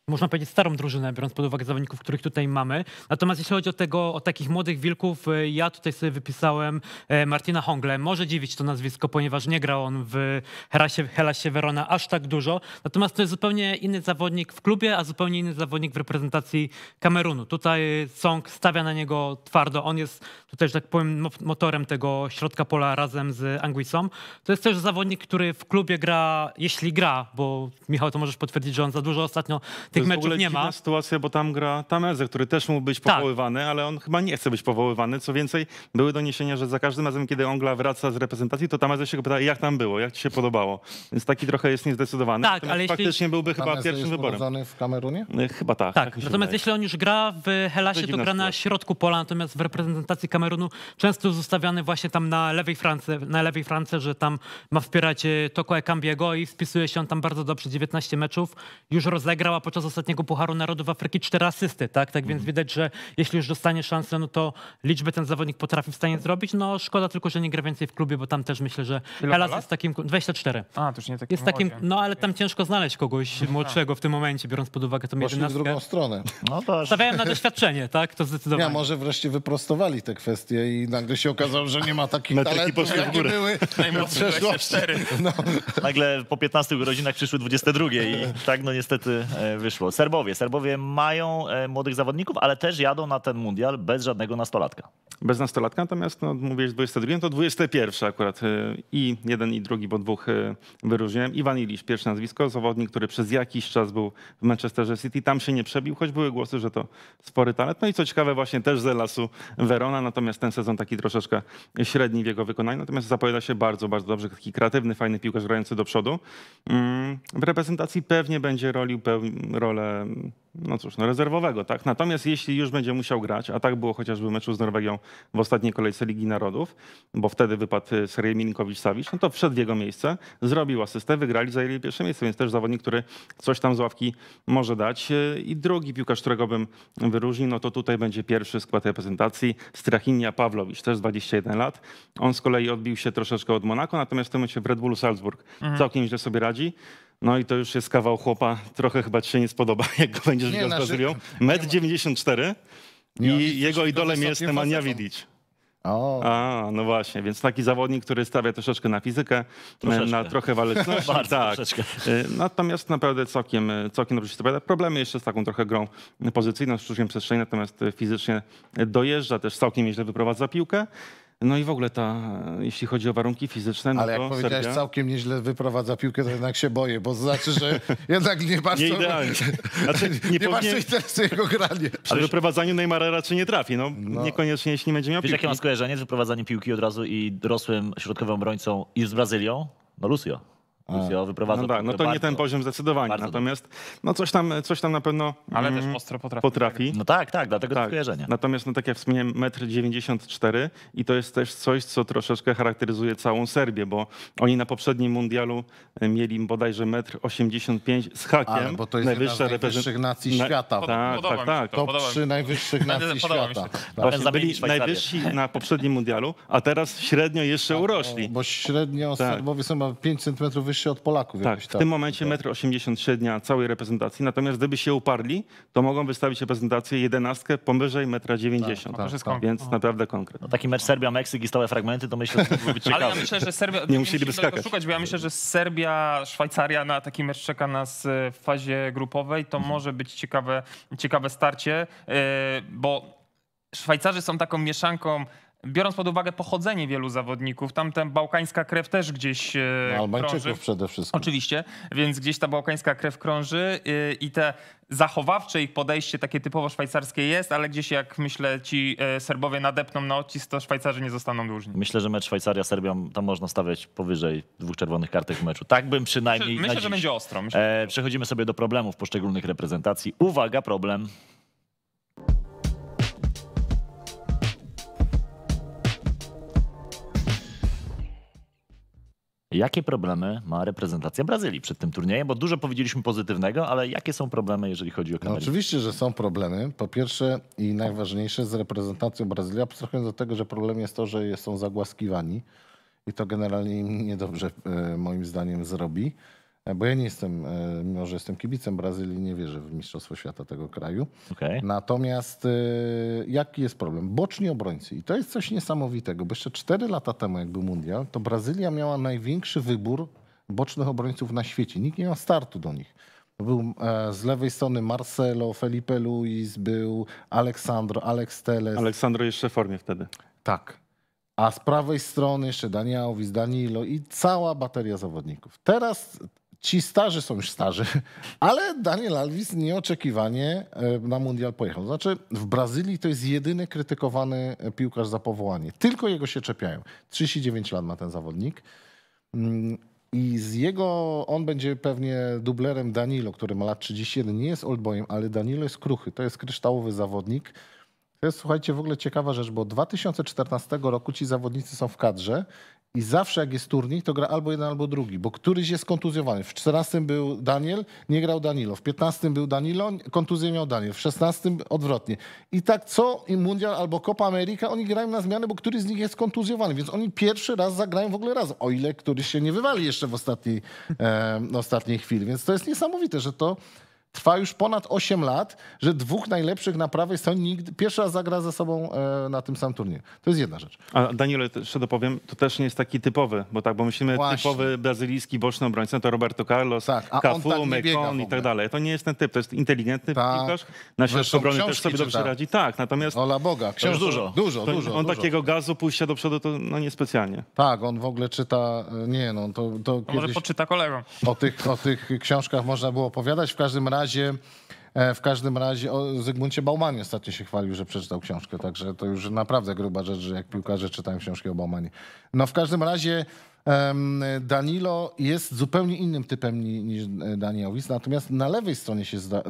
można powiedzieć, starą drużynę, biorąc pod uwagę zawodników, których tutaj mamy. Natomiast jeśli chodzi o, tego, o takich młodych wilków, e, ja tutaj sobie wypisałem e, Martina Hongle. Może dziwić to nazwisko, ponieważ nie grał on w Herasie, Helasie Verona aż tak dużo. Natomiast to jest zupełnie inny zawodnik w klubie, a zupełnie inny zawodnik w reprezentacji Kamerunu. Tutaj Song stawia na niego twardo. On jest tutaj, że tak powiem, motorem tego środka pola razem z Anguissą. To jest też zawodnik, który w klubie gra, jeśli gra, bo Michał, to możesz potwierdzić, że on za dużo ostatnio tych meczów nie ma. sytuacja, bo tam gra Tamezer, który też mógł być tak. powoływany, ale on chyba nie chce być powoływany. Co więcej, były doniesienia, że za każdym razem, kiedy Ongla wraca z reprezentacji, to Tamezer się go pyta, jak tam było, jak ci się podobało. Więc taki trochę jest niezdecydowany. Tak, Natomiast ale faktycznie jeśli... byłby chyba Tamezer pierwszym jest wyborem. w Kamerunie? E, chyba tak. tak. tak natomiast jeśli on już gra w Helasie, to, to gra na środku pola, natomiast w reprezentacji Kamerunu często zostawiany właśnie tam na lewej France, na lewej France że tam ma wspierać e, Toko Ekambiego i spisuje się on tam bardzo dobrze, 19 meczów. Już rozegrała podczas z ostatniego Pucharu Narodów Afryki, cztery asysty, tak? Tak więc mhm. widać, że jeśli już dostanie szansę, no to liczbę ten zawodnik potrafi w stanie zrobić. No szkoda tylko, że nie gra więcej w klubie, bo tam też myślę, że Helas jest takim... 24. A, to już nie takim Jest takim, no ale tam ciężko znaleźć kogoś młodszego w tym momencie, biorąc pod uwagę to Poszli jedenastkę. w drugą stronę. No to... Stawiałem na doświadczenie, tak? To zdecydowanie. Ja, może wreszcie wyprostowali te kwestie i nagle się okazało, że nie ma takich Metryki talentów, w jakie górę. były Najmocniej w 24. No. Nagle po 15 godzinach przyszły 22 i tak no niestety e, wyszło wyszło. Serbowie. Serbowie mają e, młodych zawodników, ale też jadą na ten mundial bez żadnego nastolatka. Bez nastolatka, natomiast no, mówiłeś 22, to 21 akurat. E, I jeden i drugi, bo dwóch e, wyróżniłem. Iwan Ilisz, pierwsze nazwisko, zawodnik, który przez jakiś czas był w Manchesterze City. Tam się nie przebił, choć były głosy, że to spory talent. No i co ciekawe, właśnie też z Elasu Verona, natomiast ten sezon taki troszeczkę średni w jego wykonaniu, natomiast zapowiada się bardzo, bardzo dobrze. Taki kreatywny, fajny piłkarz grający do przodu. Mm, w reprezentacji pewnie będzie roli, rolę, mm, no cóż, no rezerwowego. Tak? Natomiast jeśli już będzie musiał grać, a tak było chociażby w meczu z Norwegią w ostatniej kolejce Ligi Narodów, bo wtedy wypadł y, Sergej Milinkowicz-Sawicz, no to wszedł w jego miejsce, zrobił asystę, wygrali, zajęli pierwsze miejsce, więc też zawodnik, który coś tam z ławki może dać. Y, I drugi piłkarz, którego bym wyróżnił, no to tutaj będzie pierwszy skład reprezentacji, Strachinia Pawlowicz, też 21 lat. On z kolei odbił się troszeczkę od Monako, natomiast w tym momencie w Red Bullu Salzburg mhm. całkiem źle sobie radzi. No i to już jest kawał chłopa. Trochę chyba ci się nie spodoba, jak go będziesz widział z znaczy, Brazylią. Met 94 i jego idolem jest Nemanja Vidic. O. A, no właśnie, więc taki zawodnik, który stawia troszeczkę na fizykę, e, troszeczkę. na trochę waleczności. tak. Troszeczkę. E, natomiast naprawdę całkiem, e, całkiem dobrze się zapowiada. Problemy jeszcze z taką trochę grą pozycyjną, z czuciem przestrzeni, natomiast fizycznie dojeżdża, też całkiem nieźle wyprowadza piłkę. No i w ogóle ta, e, jeśli chodzi o warunki fizyczne, no Ale jak powiedziałeś, Serbia... całkiem nieźle wyprowadza piłkę, to jednak się boję, bo znaczy, że jednak nie bardzo... Nie idealnie. Znaczy, nie, nie powinien... bardzo interesuje jego granie. Ale wyprowadzanie Neymara raczej nie trafi, no, no. niekoniecznie, jeśli będzie miał Wiesz, jakie mam skojarzenie z wyprowadzaniem piłki od razu i dorosłym środkowym obrońcą i z Brazylią? No Lucio wyprowadza. No, tak, no to nie ten poziom zdecydowanie, natomiast no coś, tam, coś tam na pewno Ale mm, też ostro potrafi. potrafi. No tak, tak, dlatego tak. skojarzenia. Natomiast no tak jak wspomniałem, 1,94 m i to jest też coś, co troszeczkę charakteryzuje całą Serbię, bo oni na poprzednim mundialu e, mieli bodajże 1,85 m z hakiem. Ale bo to jest najwyższa jedna z najwyższych nacji na... świata. Pod, tak, tak, tak, To, Top 3 najwyższych nacji świata. Właśnie byli najwyżsi na poprzednim mundialu, a teraz średnio jeszcze tak, urośli. Bo średnio tak. Serbowie są 5 cm wyżsi wyższy od Polaków. Tak, jakoś, tak. w tym momencie 1,80 m średnia całej reprezentacji, natomiast gdyby się uparli, to mogą wystawić reprezentację jedenastkę powyżej 1,90 m. Tak, tak, Więc no. naprawdę konkret. No, taki mecz Serbia-Meksyk i stałe fragmenty, to myślę, że to byłoby ciekawe. Ale ja myślę, że Serbia... Nie musieliby skakać. Szukać, bo ja myślę, że Serbia-Szwajcaria na taki mecz czeka nas e, w fazie grupowej, to mhm. może być ciekawe, ciekawe starcie, e, bo Szwajcarzy są taką mieszanką biorąc pod uwagę pochodzenie wielu zawodników, tam ta bałkańska krew też gdzieś e, no, Albańczyków krąży. przede wszystkim. Oczywiście, więc gdzieś ta bałkańska krew krąży e, i te zachowawcze ich podejście takie typowo szwajcarskie jest, ale gdzieś jak myślę ci e, Serbowie nadepną na odcisk, to Szwajcarzy nie zostaną dłużni. Myślę, że mecz Szwajcaria-Serbia tam można stawiać powyżej dwóch czerwonych kartek w meczu. Tak bym przynajmniej Myślę, na że dziś. będzie ostro. Myślę, e, przechodzimy sobie do problemów poszczególnych reprezentacji. Uwaga, problem. Jakie problemy ma reprezentacja Brazylii przed tym turniejem? Bo dużo powiedzieliśmy pozytywnego, ale jakie są problemy, jeżeli chodzi o Kamerun? No oczywiście, że są problemy. Po pierwsze i najważniejsze z reprezentacją Brazylii, abstrahując od tego, że problem jest to, że są zagłaskiwani i to generalnie im niedobrze e, moim zdaniem zrobi. E, bo ja nie jestem, e, mimo że jestem kibicem Brazylii, nie wierzę w Mistrzostwo Świata tego kraju. Okay. Natomiast e, jaki jest problem? Boczni obrońcy. I to jest coś niesamowitego, bo jeszcze 4 lata temu, jak był mundial, to Brazylia miała największy wybór bocznych obrońców na świecie. Nikt nie miał startu do nich. Był z lewej strony Marcelo, Felipe Luis, był Aleksandro, Alex Teles. Aleksandro jeszcze w formie wtedy. Tak. A z prawej strony jeszcze Danielowicz, Danilo i cała bateria zawodników. Teraz ci starzy są już starzy, ale Daniel Alvis nieoczekiwanie e, na mundial pojechał. Znaczy, w Brazylii to jest jedyny krytykowany e, piłkarz za powołanie. Tylko jego się czepiają. 39 lat ma ten zawodnik. Mm, I z jego, on będzie pewnie dublerem Danilo, który ma lat 31. Nie jest oldboyem, ale Danilo jest kruchy. To jest kryształowy zawodnik. To jest, słuchajcie, w ogóle ciekawa rzecz, bo od 2014 roku ci zawodnicy są w kadrze i zawsze jak jest turniej, to gra albo jeden, albo drugi, bo któryś jest kontuzjowany. W 14 był Daniel, nie grał Danilo. W 15 był Danilo, kontuzję miał Daniel. W 16 odwrotnie. I tak co i Mundial albo Copa America, oni grają na zmianę, bo któryś z nich jest kontuzjowany, więc oni pierwszy raz zagrają w ogóle razem, o ile któryś się nie wywali jeszcze w ostatniej, e, ostatniej chwili. Więc to jest niesamowite, że to trwa już ponad 8 lat, że dwóch najlepszych na prawej stronie nigdy, pierwszy raz zagra ze sobą e, na tym samym turnieju. To jest jedna rzecz. A Daniel, jeszcze dopowiem, to też nie jest taki typowy, bo tak, bo myślimy Właśnie. typowy brazylijski boczny obrońca, to Roberto Carlos, tak, tak Cafu, tak Mekon i tak dalej. To nie jest ten typ, to jest inteligentny Ta. piłkarz. Na środku obrony też sobie dobrze czyta. radzi. Tak, natomiast... Ola Boga, książ dużo. Dużo, to, dużo. On dużo. takiego gazu pójścia do przodu to no niespecjalnie. Tak, on w ogóle czyta, e, nie no, to, to kiedyś... Może poczyta kolegą. O tych, o tych książkach można było opowiadać, w każdym razie razie. E, w każdym razie o Zygmuncie Baumanie ostatnio się chwalił, że przeczytał książkę, także to już naprawdę gruba rzecz, że jak piłkarze czytają książki o Baumanie. No w każdym razie Danilo jest zupełnie innym typem niż e, Wiss, natomiast na lewej stronie się zda,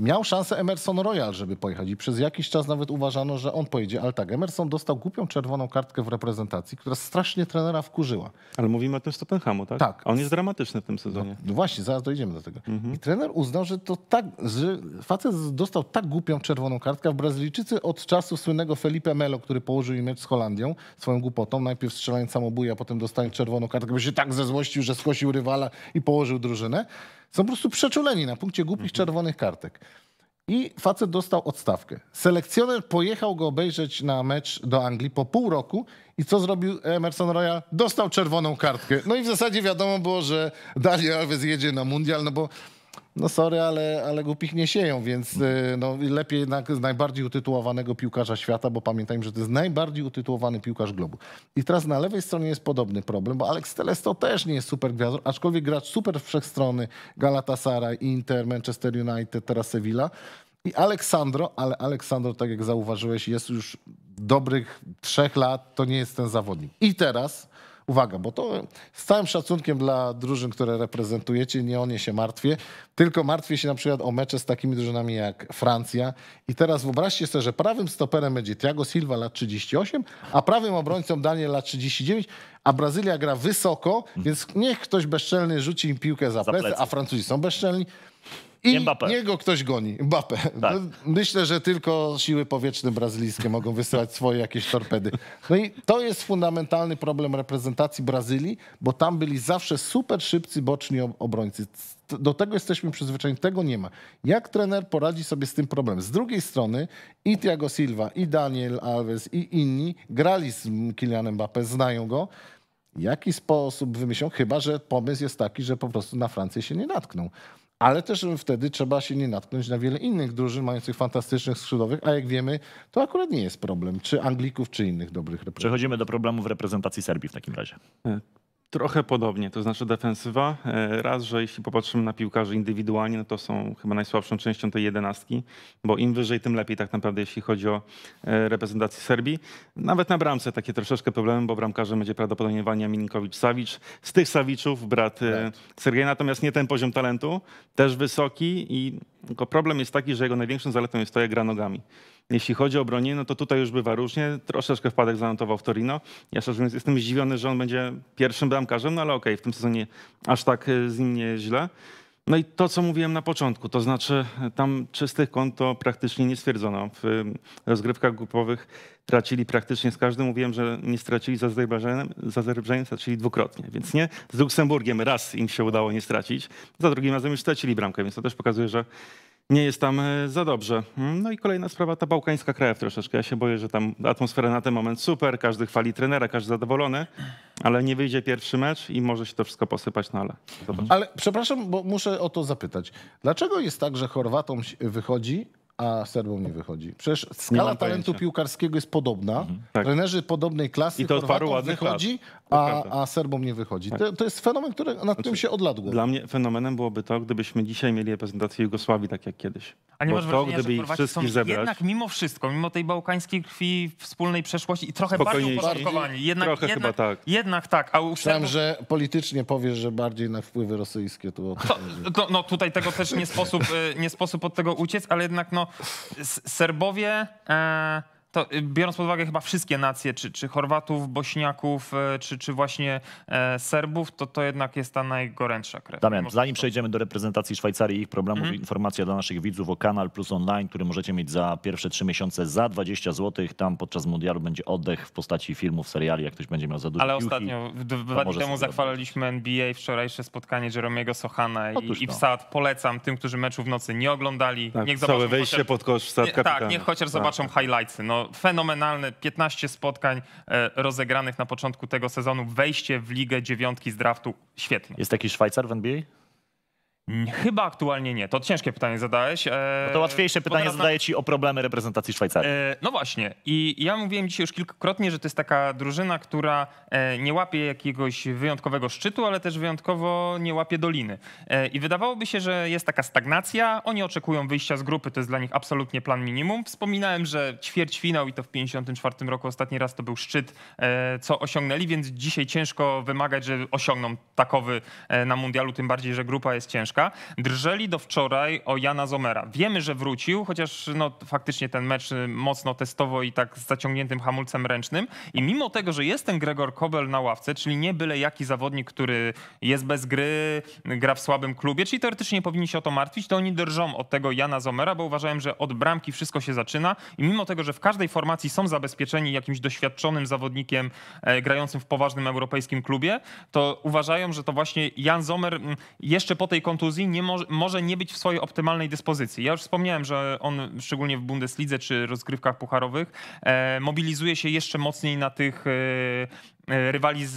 Miał szansę Emerson Royal, żeby pojechać i przez jakiś czas nawet uważano, że on pojedzie, ale tak, Emerson dostał głupią czerwoną kartkę w reprezentacji, która strasznie trenera wkurzyła. Ale mówimy o tym z Tottenhamu, tak? Tak. A on jest dramatyczny w tym sezonie. No, no, właśnie, zaraz dojdziemy do tego. Mhm. I trener uznał, że to tak, że facet dostał tak głupią czerwoną kartkę, a Brazylijczycy od czasu słynnego Felipe Melo, który położył mecz z Holandią swoją głupotą, najpierw strzelając samobój, a potem dostając czerwoną kartkę, bo się tak ze złościł, że skosił rywala i położył drużynę. Są po prostu przeczuleni na punkcie głupich mhm. czerwonych kartek. I facet dostał odstawkę. Selekcjoner pojechał go obejrzeć na mecz do Anglii po pół roku i co zrobił Emerson Royal? Dostał czerwoną kartkę. No i w zasadzie wiadomo było, że Daniel Alves jedzie na mundial, no bo no sorry, ale, ale głupich nie sieją, więc y, no, lepiej jednak z najbardziej utytułowanego piłkarza świata, bo pamiętajmy, że to jest najbardziej utytułowany piłkarz globu. I teraz na lewej stronie jest podobny problem, bo Alex Teles to też nie jest super gwiazdą, aczkolwiek gracz super wszechstronny Galatasaray, Inter, Manchester United, teraz Sevilla. I Aleksandro, ale Aleksandro, tak jak zauważyłeś, jest już dobrych trzech lat, to nie jest ten zawodnik. I teraz uwaga, bo to z całym szacunkiem dla drużyn, które reprezentujecie, nie o nie się martwię, tylko martwię się na przykład o mecze z takimi drużynami jak Francja. I teraz wyobraźcie sobie, że prawym stoperem będzie Thiago Silva lat 38, a prawym obrońcą Daniel lat 39, a Brazylia gra wysoko, mhm. więc niech ktoś bezczelny rzuci im piłkę za, plecy, plecy, a Francuzi są bezczelni. I Mbappé. jego ktoś goni. Mbappe. Tak. No, myślę, że tylko siły powietrzne brazylijskie mogą wysyłać swoje jakieś torpedy. No i to jest fundamentalny problem reprezentacji Brazylii, bo tam byli zawsze super szybcy boczni obrońcy. Do tego jesteśmy przyzwyczajeni, tego nie ma. Jak trener poradzi sobie z tym problemem? Z drugiej strony i Thiago Silva, i Daniel Alves, i inni grali z Kylianem Mbappe, znają go jaki sposób wymyślą, chyba że pomysł jest taki, że po prostu na Francję się nie natkną ale też wtedy trzeba się nie natknąć na wiele innych drużyn mających fantastycznych skrzydłowych, a jak wiemy, to akurat nie jest problem, czy Anglików, czy innych dobrych reprezentantów. Przechodzimy do problemów reprezentacji Serbii w takim razie. E, Trochę podobnie, to znaczy defensywa. E, raz, że jeśli popatrzymy na piłkarzy indywidualnie, no to są chyba najsłabszą częścią tej jedenastki, bo im wyżej, tym lepiej tak naprawdę, jeśli chodzi o e, reprezentację Serbii. Nawet na bramce takie troszeczkę problemy, bo bramkarzem będzie prawdopodobnie Wania Milinkowicz-Sawicz. Z tych Sawiczów brat right. E, tak. Sergej, natomiast nie ten poziom talentu, też wysoki i tylko problem jest taki, że jego największą zaletą jest to, jak gra nogami. Jeśli chodzi o bronię, no to tutaj już bywa różnie. Troszeczkę wpadek zanotował w Torino. Ja szczerze mówiąc jestem zdziwiony, że on będzie pierwszym bramkarzem, no ale okej, okay, w tym sezonie aż tak e, z nim nie źle. No i to, co mówiłem na początku, to znaczy e, tam czystych kont to praktycznie nie stwierdzono. W e, rozgrywkach grupowych tracili praktycznie z każdym. Mówiłem, że nie stracili za Azerbejdżanem, czyli Azerbejdżanem stracili dwukrotnie. Więc nie, z Luksemburgiem raz im się udało nie stracić, za drugim razem już stracili bramkę, więc to też pokazuje, że nie jest tam e, za dobrze. Mm, no i kolejna sprawa, ta bałkańska krew troszeczkę. Ja się boję, że tam atmosfera na ten moment super, każdy chwali trenera, każdy zadowolony, ale nie wyjdzie pierwszy mecz i może się to wszystko posypać, no ale zobacz. Ale przepraszam, bo muszę o to zapytać. Dlaczego jest tak, że Chorwatom wychodzi, a Serbom nie wychodzi? Przecież skala talentu piłkarskiego jest podobna. Mhm. Tak. Trenerzy podobnej klasy I to Chorwatom wychodzi, a, a Serbom nie wychodzi. Tak. To, to, jest fenomen, który, nad znaczy, którym się od Dla mnie fenomenem byłoby to, gdybyśmy dzisiaj mieli reprezentację Jugosławii tak jak kiedyś. A nie Bo masz to, gdyby że ich wszystkich zebrać... jednak mimo wszystko, mimo tej bałkańskiej krwi, wspólnej przeszłości i trochę bardziej uporządkowani. Jednak, trochę jednak, chyba tak. Jednak tak. A u że politycznie powiesz, że bardziej na wpływy rosyjskie to... to no, no tutaj tego też nie sposób, e, nie sposób od tego uciec, ale jednak no Serbowie... E to y, biorąc pod uwagę chyba wszystkie nacje, czy, czy Chorwatów, Bośniaków, y, czy, czy właśnie e, Serbów, to to jednak jest ta najgorętsza krew. Damian, zanim to... przejdziemy do reprezentacji Szwajcarii i ich problemów, mm informacja dla naszych widzów o Kanal Plus Online, który możecie mieć za pierwsze trzy miesiące za 20 zł. Tam podczas mundialu będzie oddech w postaci filmów, seriali, jak ktoś będzie miał za dużo Ale piłki, ostatnio, dwa dni temu zachwalaliśmy NBA, wczorajsze spotkanie Jeromego Sochana i, i no. Psad. Polecam tym, którzy meczu w nocy nie oglądali. Tak, niech zobaczą całe wejście chociaż, pod kosz w nie, Tak, niech chociaż tak. zobaczą highlightsy. No, fenomenalne 15 spotkań e, rozegranych na początku tego sezonu, wejście w ligę dziewiątki z draftu, świetnie. Jest taki Szwajcar w NBA? Chyba aktualnie nie. To ciężkie pytanie zadałeś. E, to łatwiejsze pytanie Podrażna... zadaję ci o problemy reprezentacji Szwajcarii. E, no właśnie. I ja mówiłem dzisiaj już kilkakrotnie, że to jest taka drużyna, która e, nie łapie jakiegoś wyjątkowego szczytu, ale też wyjątkowo nie łapie doliny. I wydawałoby się, że jest taka stagnacja. Oni oczekują wyjścia z grupy, to jest dla nich absolutnie plan minimum. Wspominałem, że ćwierćfinał i to w 1954 roku ostatni raz to był szczyt, co osiągnęli, więc dzisiaj ciężko wymagać, że osiągną takowy na mundialu, tym bardziej, że grupa jest ciężka drżeli do wczoraj o Jana Zomera. Wiemy, że wrócił, chociaż no, faktycznie ten mecz y, mocno testowo i tak z zaciągniętym hamulcem ręcznym. I mimo tego, że jest ten Gregor Kobel na ławce, czyli nie byle jaki zawodnik, który jest bez gry, gra w słabym klubie, czyli teoretycznie powinni się o to martwić, to oni drżą od tego Jana Zomera, bo uważałem, że od bramki wszystko się zaczyna i mimo tego, że w każdej formacji są zabezpieczeni jakimś doświadczonym zawodnikiem e, grającym w poważnym europejskim klubie, to uważają, że to właśnie Jan Zomer jeszcze po tej kontu kontuzji nie może nie być w swojej optymalnej dyspozycji. Ja już wspomniałem, że on szczególnie w Bundeslidze czy rozgrywkach pucharowych e, mobilizuje się jeszcze mocniej na tych e, E, rywali z,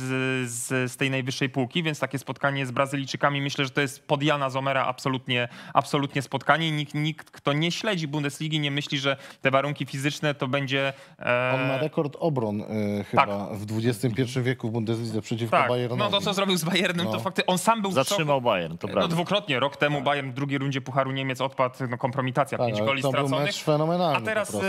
z, z tej najwyższej półki, więc takie spotkanie z Brazylijczykami myślę, że to jest pod Jana Zomera absolutnie, absolutnie spotkanie. Nikt, nikt, kto nie śledzi Bundesligi, nie myśli, że te warunki fizyczne to będzie... E... On ma rekord obron e, chyba tak. w XXI wieku w Bundeslidze przeciwko tak. Bayernowi. No to, co zrobił z Bayernem, no. to fakty... On sam był... Zatrzymał Bayern, to prawda. No, dwukrotnie. Rok temu tak. Bayern w drugiej rundzie Pucharu Niemiec odpadł, no, kompromitacja, tak, pięć goli to straconych. Był mecz fenomenalny A teraz e,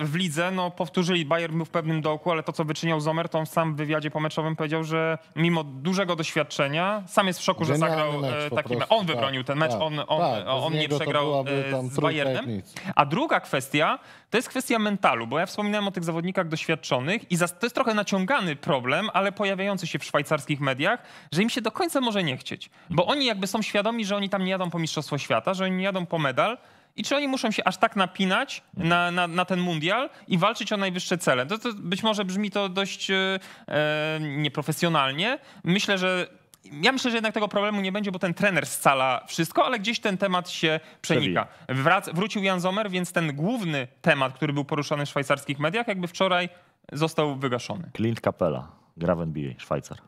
w lidze, no powtórzyli Bayern był w pewnym dołku, ale to, co wyczyniał Zomer, to on sam w wywiadzie wywiadzie pomeczowym powiedział, że mimo dużego doświadczenia, sam jest w szoku, że zagrał e, taki mecz. On wybronił tak, ten mecz, tak, on, on, tak, on nie przegrał e, z Bayernem. A druga kwestia to jest kwestia mentalu, bo ja wspominałem o tych zawodnikach doświadczonych i to jest trochę naciągany problem, ale pojawiający się w szwajcarskich mediach, że im się do końca może nie chcieć, bo oni jakby są świadomi, że oni tam nie jadą po Mistrzostwo Świata, że oni nie jadą po medal, i czy oni muszą się aż tak napinać na, na, na ten mundial i walczyć o najwyższe cele? To, to być może brzmi to dość e, e, nieprofesjonalnie. Myślę, że ja myślę, że jednak tego problemu nie będzie, bo ten trener scala wszystko, ale gdzieś ten temat się przenika. Wrac, wrócił Jan Zomer, więc ten główny temat, który był poruszany w szwajcarskich mediach, jakby wczoraj został wygaszony. Clint Capella, gra w NBA, Szwajcar.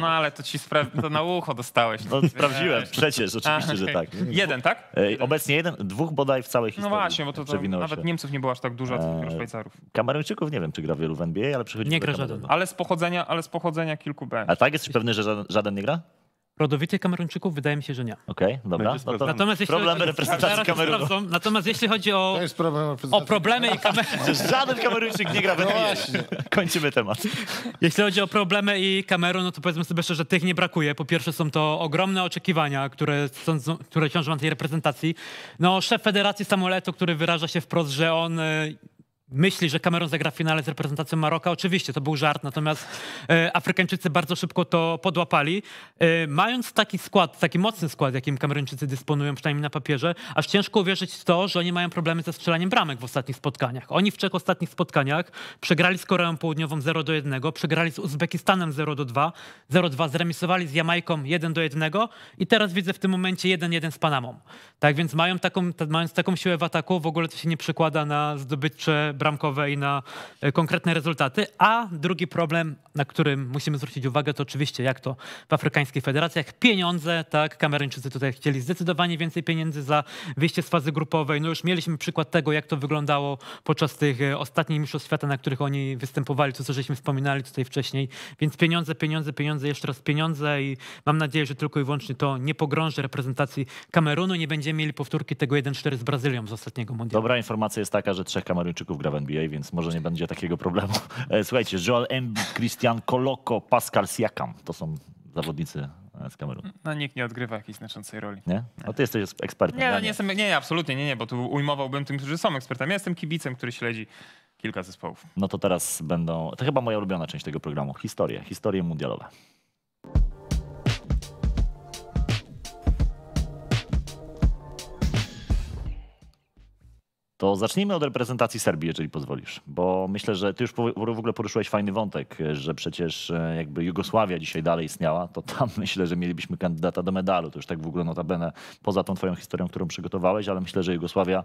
No ale to ci spra- to na ucho dostałeś. No, sprawdziłem, przecież oczywiście, A, że tak. Jeden, tak? E, obecnie jeden, dwóch bodaj w całej no historii. No właśnie, bo to, to nawet Niemców nie było aż tak dużo, co e, Szwajcarów. Kameruńczyków nie wiem, czy gra wielu w NBA, ale przychodzi Nie gra żaden. Ale z, pochodzenia, ale z pochodzenia kilku B. A tak? Jesteś pewny, że żaden nie gra? Rodowitych kamerunczyków wydaje mi się, że nie. Okej, okay, dobra. No to natomiast jeśli problem chodzi, reprezentacji Kamerunu. Natomiast jeśli chodzi o, problem o problemy i Kamerun... Żaden kamerunczyk nie gra w no Kończymy temat. Jeśli chodzi o problemy i Kamerun, no to powiedzmy sobie szczerze, tych nie brakuje. Po pierwsze są to ogromne oczekiwania, które, są, które ciążą na tej reprezentacji. No szef Federacji samolotu, który wyraża się wprost, że on y, myśli, że Cameron zagra w finale z reprezentacją Maroka. Oczywiście to był żart, natomiast e, Afrykańczycy bardzo szybko to podłapali. E, mając taki skład, taki mocny skład, jakim Kameruńczycy dysponują, przynajmniej na papierze, aż ciężko uwierzyć w to, że oni mają problemy ze strzelaniem bramek w ostatnich spotkaniach. Oni w trzech ostatnich spotkaniach przegrali z Koreą Południową 0 do 1, przegrali z Uzbekistanem 0 do 2, 0 2 zremisowali z Jamajką 1 do 1 i teraz widzę w tym momencie 1-1 z Panamą. Tak więc mają taką, mając taką siłę w ataku, w ogóle to się nie przekłada na zdobycze bramkowe i na e, konkretne rezultaty. A drugi problem, na którym musimy zwrócić uwagę, to oczywiście jak to w afrykańskich federacjach, pieniądze, tak, Kameryńczycy tutaj chcieli zdecydowanie więcej pieniędzy za wyjście z fazy grupowej. No już mieliśmy przykład tego, jak to wyglądało podczas tych e, ostatnich mistrzostw świata, na których oni występowali, to co żeśmy wspominali tutaj wcześniej. Więc pieniądze, pieniądze, pieniądze, jeszcze raz pieniądze i mam nadzieję, że tylko i wyłącznie to nie pogrąży reprezentacji Kamerunu. Nie będziemy mieli powtórki tego 1-4 z Brazylią z ostatniego mundialu. Dobra informacja jest taka, że trzech Kameruńczyków gra w NBA, więc może nie będzie takiego problemu. E, słuchajcie, Joel M, Christian Koloko, Pascal Siakam to są zawodnicy e, z Kamerunu. No nikt nie odgrywa jakiejś znaczącej roli. Nie? No ty jesteś ekspertem. Nie, ja nie, nie, jestem, nie, absolutnie nie, nie, bo tu ujmowałbym tym, którzy są ekspertami. Ja jestem kibicem, który śledzi kilka zespołów. No to teraz będą, to chyba moja ulubiona część tego programu, historie, historie mundialowe. To zacznijmy od reprezentacji Serbii, jeżeli pozwolisz, bo myślę, że ty już w ogóle poruszyłeś fajny wątek, że przecież e, jakby Jugosławia dzisiaj dalej istniała, to tam myślę, że mielibyśmy kandydata do medalu. To już tak w ogóle notabene poza tą twoją historią, którą przygotowałeś, ale myślę, że Jugosławia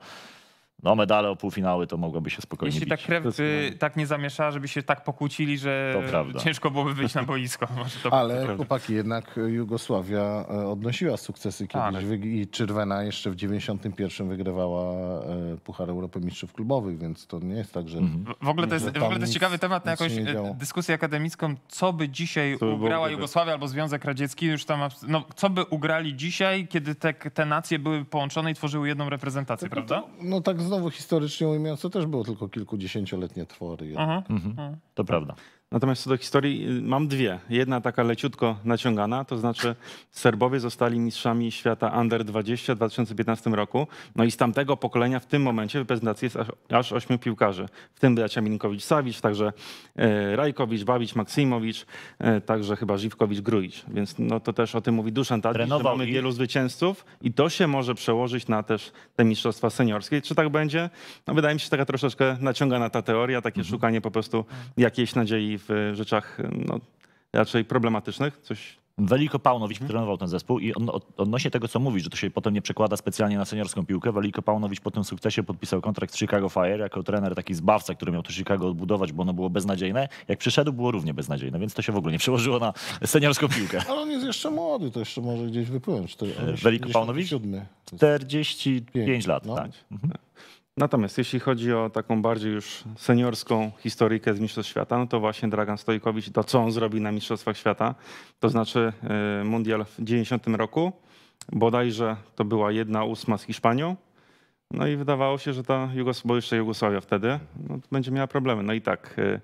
no medale o półfinały to mogłoby się spokojnie Jeśli tak bić. ta krew by tak nie zamieszała, żeby się tak pokłócili, że ciężko byłoby wyjść na boisko. Ale chłopaki, jednak Jugosławia e, odnosiła sukcesy kiedyś Ale. Tak. i Czerwena jeszcze w 91 wygrywała e, Puchar Europy Mistrzów Klubowych, więc to nie jest tak, że... Mhm. W ogóle to jest, ogóle to jest ciekawy temat na jakąś e, dyskusję akademicką, co by dzisiaj co by ugrała tak. Jugosławia albo Związek Radziecki, już tam, no, co by ugrali dzisiaj, kiedy te, te nacje były połączone i tworzyły jedną reprezentację, prawda? To, no tak znowu historycznie ujmując, to też było tylko kilkudziesięcioletnie twory. Aha, mhm. Mhm. mhm. To prawda. Natomiast co do historii, y, mam dwie. Jedna taka leciutko naciągana, to znaczy Serbowie zostali mistrzami świata Under 20 w 2015 roku. No i z tamtego pokolenia w tym momencie w reprezentacji jest aż, ośmiu piłkarzy, w tym bracia Milinkowicz-Sawicz, także e, Rajkowicz, Babić, Maksimowicz, e, także chyba Żywkowicz-Gruić. Więc no to też o tym mówi Duszan Tadic, że mamy wielu zwycięzców i to się może przełożyć na też te mistrzostwa seniorskie. Czy tak będzie? No wydaje mi się, taka troszeczkę naciągana ta teoria, takie mhm. szukanie po prostu jakiejś nadziei w rzeczach no, raczej problematycznych? Coś Weliko Paunowicz mhm. trenował ten zespół i on, odnośnie tego, co mówisz, że to się potem nie przekłada specjalnie na seniorską piłkę, Weliko Paunowicz po tym sukcesie podpisał kontrakt z Chicago Fire jako trener, taki zbawca, który miał to Chicago odbudować, bo ono było beznadziejne. Jak przyszedł, było równie beznadziejne, więc to się w ogóle nie przełożyło na seniorską piłkę. Ale on jest jeszcze młody, to jeszcze może gdzieś wypłynąć. Weliko Paunowicz? 45 lat, no. tak. Mhm. Natomiast jeśli chodzi o taką bardziej już seniorską historyjkę z Mistrzostw Świata, no to właśnie Dragan Stojkowicz, to co on zrobi na Mistrzostwach Świata, to znaczy y, Mundial w 90 roku, bodajże to była jedna ósma z Hiszpanią, no i wydawało się, że ta Jugos bo jeszcze Jugosławia wtedy no będzie miała problemy. No i tak y,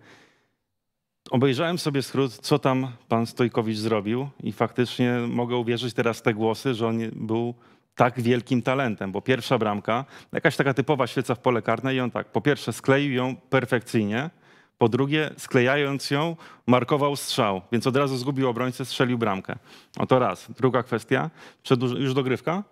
obejrzałem sobie skrót, co tam pan Stojkowicz zrobił i faktycznie mogę uwierzyć teraz te głosy, że on był tak wielkim talentem, bo pierwsza bramka, jakaś taka typowa świeca w pole karne i on tak, po pierwsze skleił ją perfekcyjnie, po drugie sklejając ją markował strzał, więc od razu zgubił obrońcę, strzelił bramkę. Oto no raz. Druga kwestia, już dogrywka,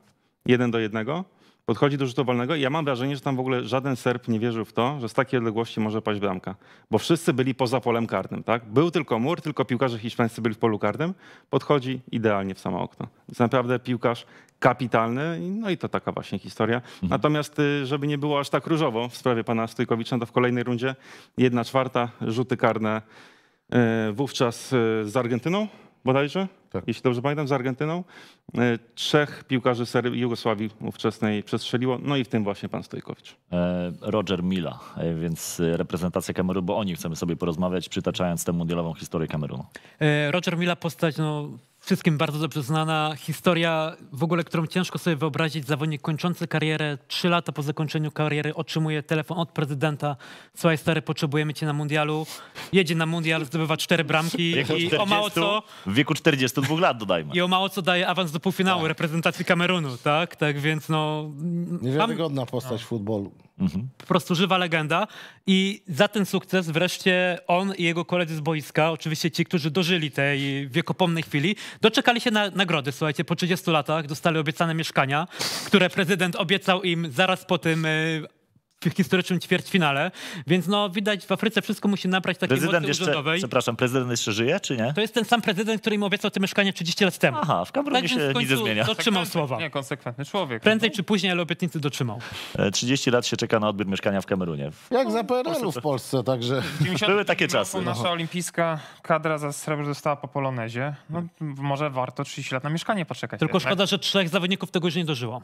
jeden do jednego podchodzi do rzutu wolnego i ja mam wrażenie, że tam w ogóle żaden Serb nie wierzył w to, że z takiej odległości może paść bramka, bo wszyscy byli poza polem karnym, tak? Był tylko mur, tylko piłkarze hiszpańscy byli w polu karnym, podchodzi idealnie w samo okno. Jest naprawdę piłkarz kapitalny, no i to taka właśnie historia. Mhm. Natomiast, y, żeby nie było aż tak różowo w sprawie pana Stojkowicza, to w kolejnej rundzie jedna czwarta rzuty karne y, wówczas y, z Argentyną, bodajże, tak. jeśli dobrze pamiętam, z Argentyną. E, trzech piłkarzy serii Jugosławii ówczesnej przestrzeliło, no i w tym właśnie pan Stojkowicz. E, Roger Mila, e, więc reprezentacja Kamerunu, bo o nim chcemy sobie porozmawiać, przytaczając tę mundialową historię Kamerunu. Roger Mila postać, no wszystkim bardzo dobrze znana historia, w ogóle którą ciężko sobie wyobrazić. Zawodnik kończący karierę, trzy lata po zakończeniu kariery otrzymuje telefon od prezydenta. Słuchaj stary, potrzebujemy cię na mundialu. Jedzie na mundial, zdobywa cztery bramki i 40, o mało co... W wieku 42 lat dodajmy. I o mało co daje awans do półfinału tak. reprezentacji Kamerunu, tak? Tak więc no... Niewiarygodna mam... postać no. futbolu. Mhm. Po prostu żywa legenda. I za ten sukces wreszcie on i jego koledzy z boiska, oczywiście ci, którzy dożyli tej wiekopomnej chwili, doczekali się na nagrody. Słuchajcie, po 30 latach dostali obiecane mieszkania, które prezydent obiecał im zaraz po tym e, w historycznym ćwierćfinale, więc no widać w Afryce wszystko musi nabrać takiej prezydent jeszcze, urzędowej. Przepraszam, prezydent jeszcze żyje, czy nie? To jest ten sam prezydent, który im obiecał te mieszkania 30 lat temu. Aha, w Kamerunie tak, się nic nie zmienia. dotrzymał słowa. Nie, konsekwentny człowiek. Prędzej czy później, ale obietnicy dotrzymał. 30 e, lat się czeka na odbiór mieszkania w Kamerunie. Jak za no, PRL-u w Polsce, także... Były takie czasy. Nasza olimpijska kadra za srebro została po Polonezie. No, może warto 30 lat na mieszkanie poczekać. Tylko jednak. szkoda, że trzech zawodników tego już nie dożyło.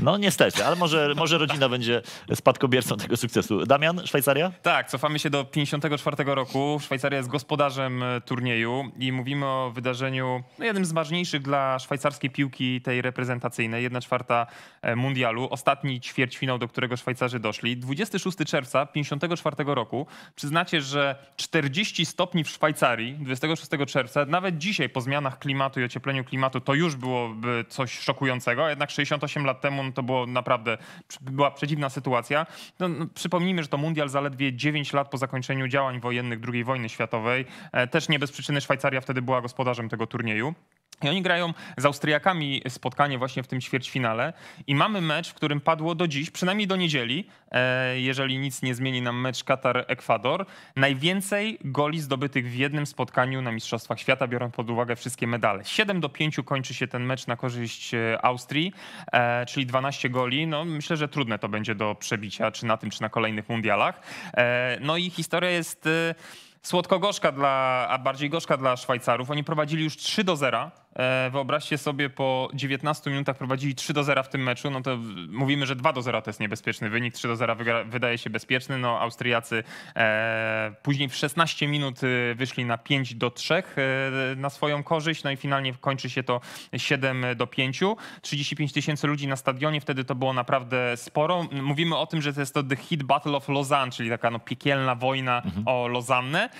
No niestety, ale może, może rodzina będzie spadkobiercą współbiercą tego sukcesu. Damian, Szwajcaria? Tak, cofamy się do 1954 roku. Szwajcaria jest gospodarzem e, turnieju i mówimy o wydarzeniu no, jednym z ważniejszych dla szwajcarskiej piłki tej reprezentacyjnej, 1 czwarta e, mundialu, ostatni ćwierćfinał, do którego Szwajcarzy doszli. 26 czerwca 1954 roku. Przyznacie, że 40 stopni w Szwajcarii 26 czerwca, nawet dzisiaj po zmianach klimatu i ociepleniu klimatu, to już byłoby coś szokującego, jednak 68 lat temu no, to było naprawdę była przeciwna sytuacja no, no, przypomnijmy, że to mundial zaledwie 9 lat po zakończeniu działań wojennych II wojny światowej. E, też nie bez przyczyny Szwajcaria wtedy była gospodarzem tego turnieju. I oni grają z Austriakami spotkanie właśnie w tym ćwierćfinale i mamy mecz, w którym padło do dziś, przynajmniej do niedzieli, e, jeżeli nic nie zmieni nam mecz Katar-Ekwador, najwięcej goli zdobytych w jednym spotkaniu na Mistrzostwach Świata, biorąc pod uwagę wszystkie medale. 7 do 5 kończy się ten mecz na korzyść e, Austrii, e, czyli 12 goli. No, myślę, że trudne to będzie do przebicia, czy na tym, czy na kolejnych mundialach. No i historia jest słodko-gorzka, dla, a bardziej gorzka dla Szwajcarów. Oni prowadzili już 3 do 0 E, wyobraźcie sobie, po 19 minutach prowadzili 3 do 0 w tym meczu. No to mówimy, że 2 do 0 to jest niebezpieczny wynik, 3 do 0 wydaje się bezpieczny. No Austriacy e, później w 16 minut y, wyszli na 5 do 3 e, na swoją korzyść. No i finalnie kończy się to 7 do 5. 35 tysięcy ludzi na stadionie, wtedy to było naprawdę sporo. Mówimy o tym, że to jest to The Hit Battle of Lausanne, czyli taka no piekielna wojna mhm. o Lozannę.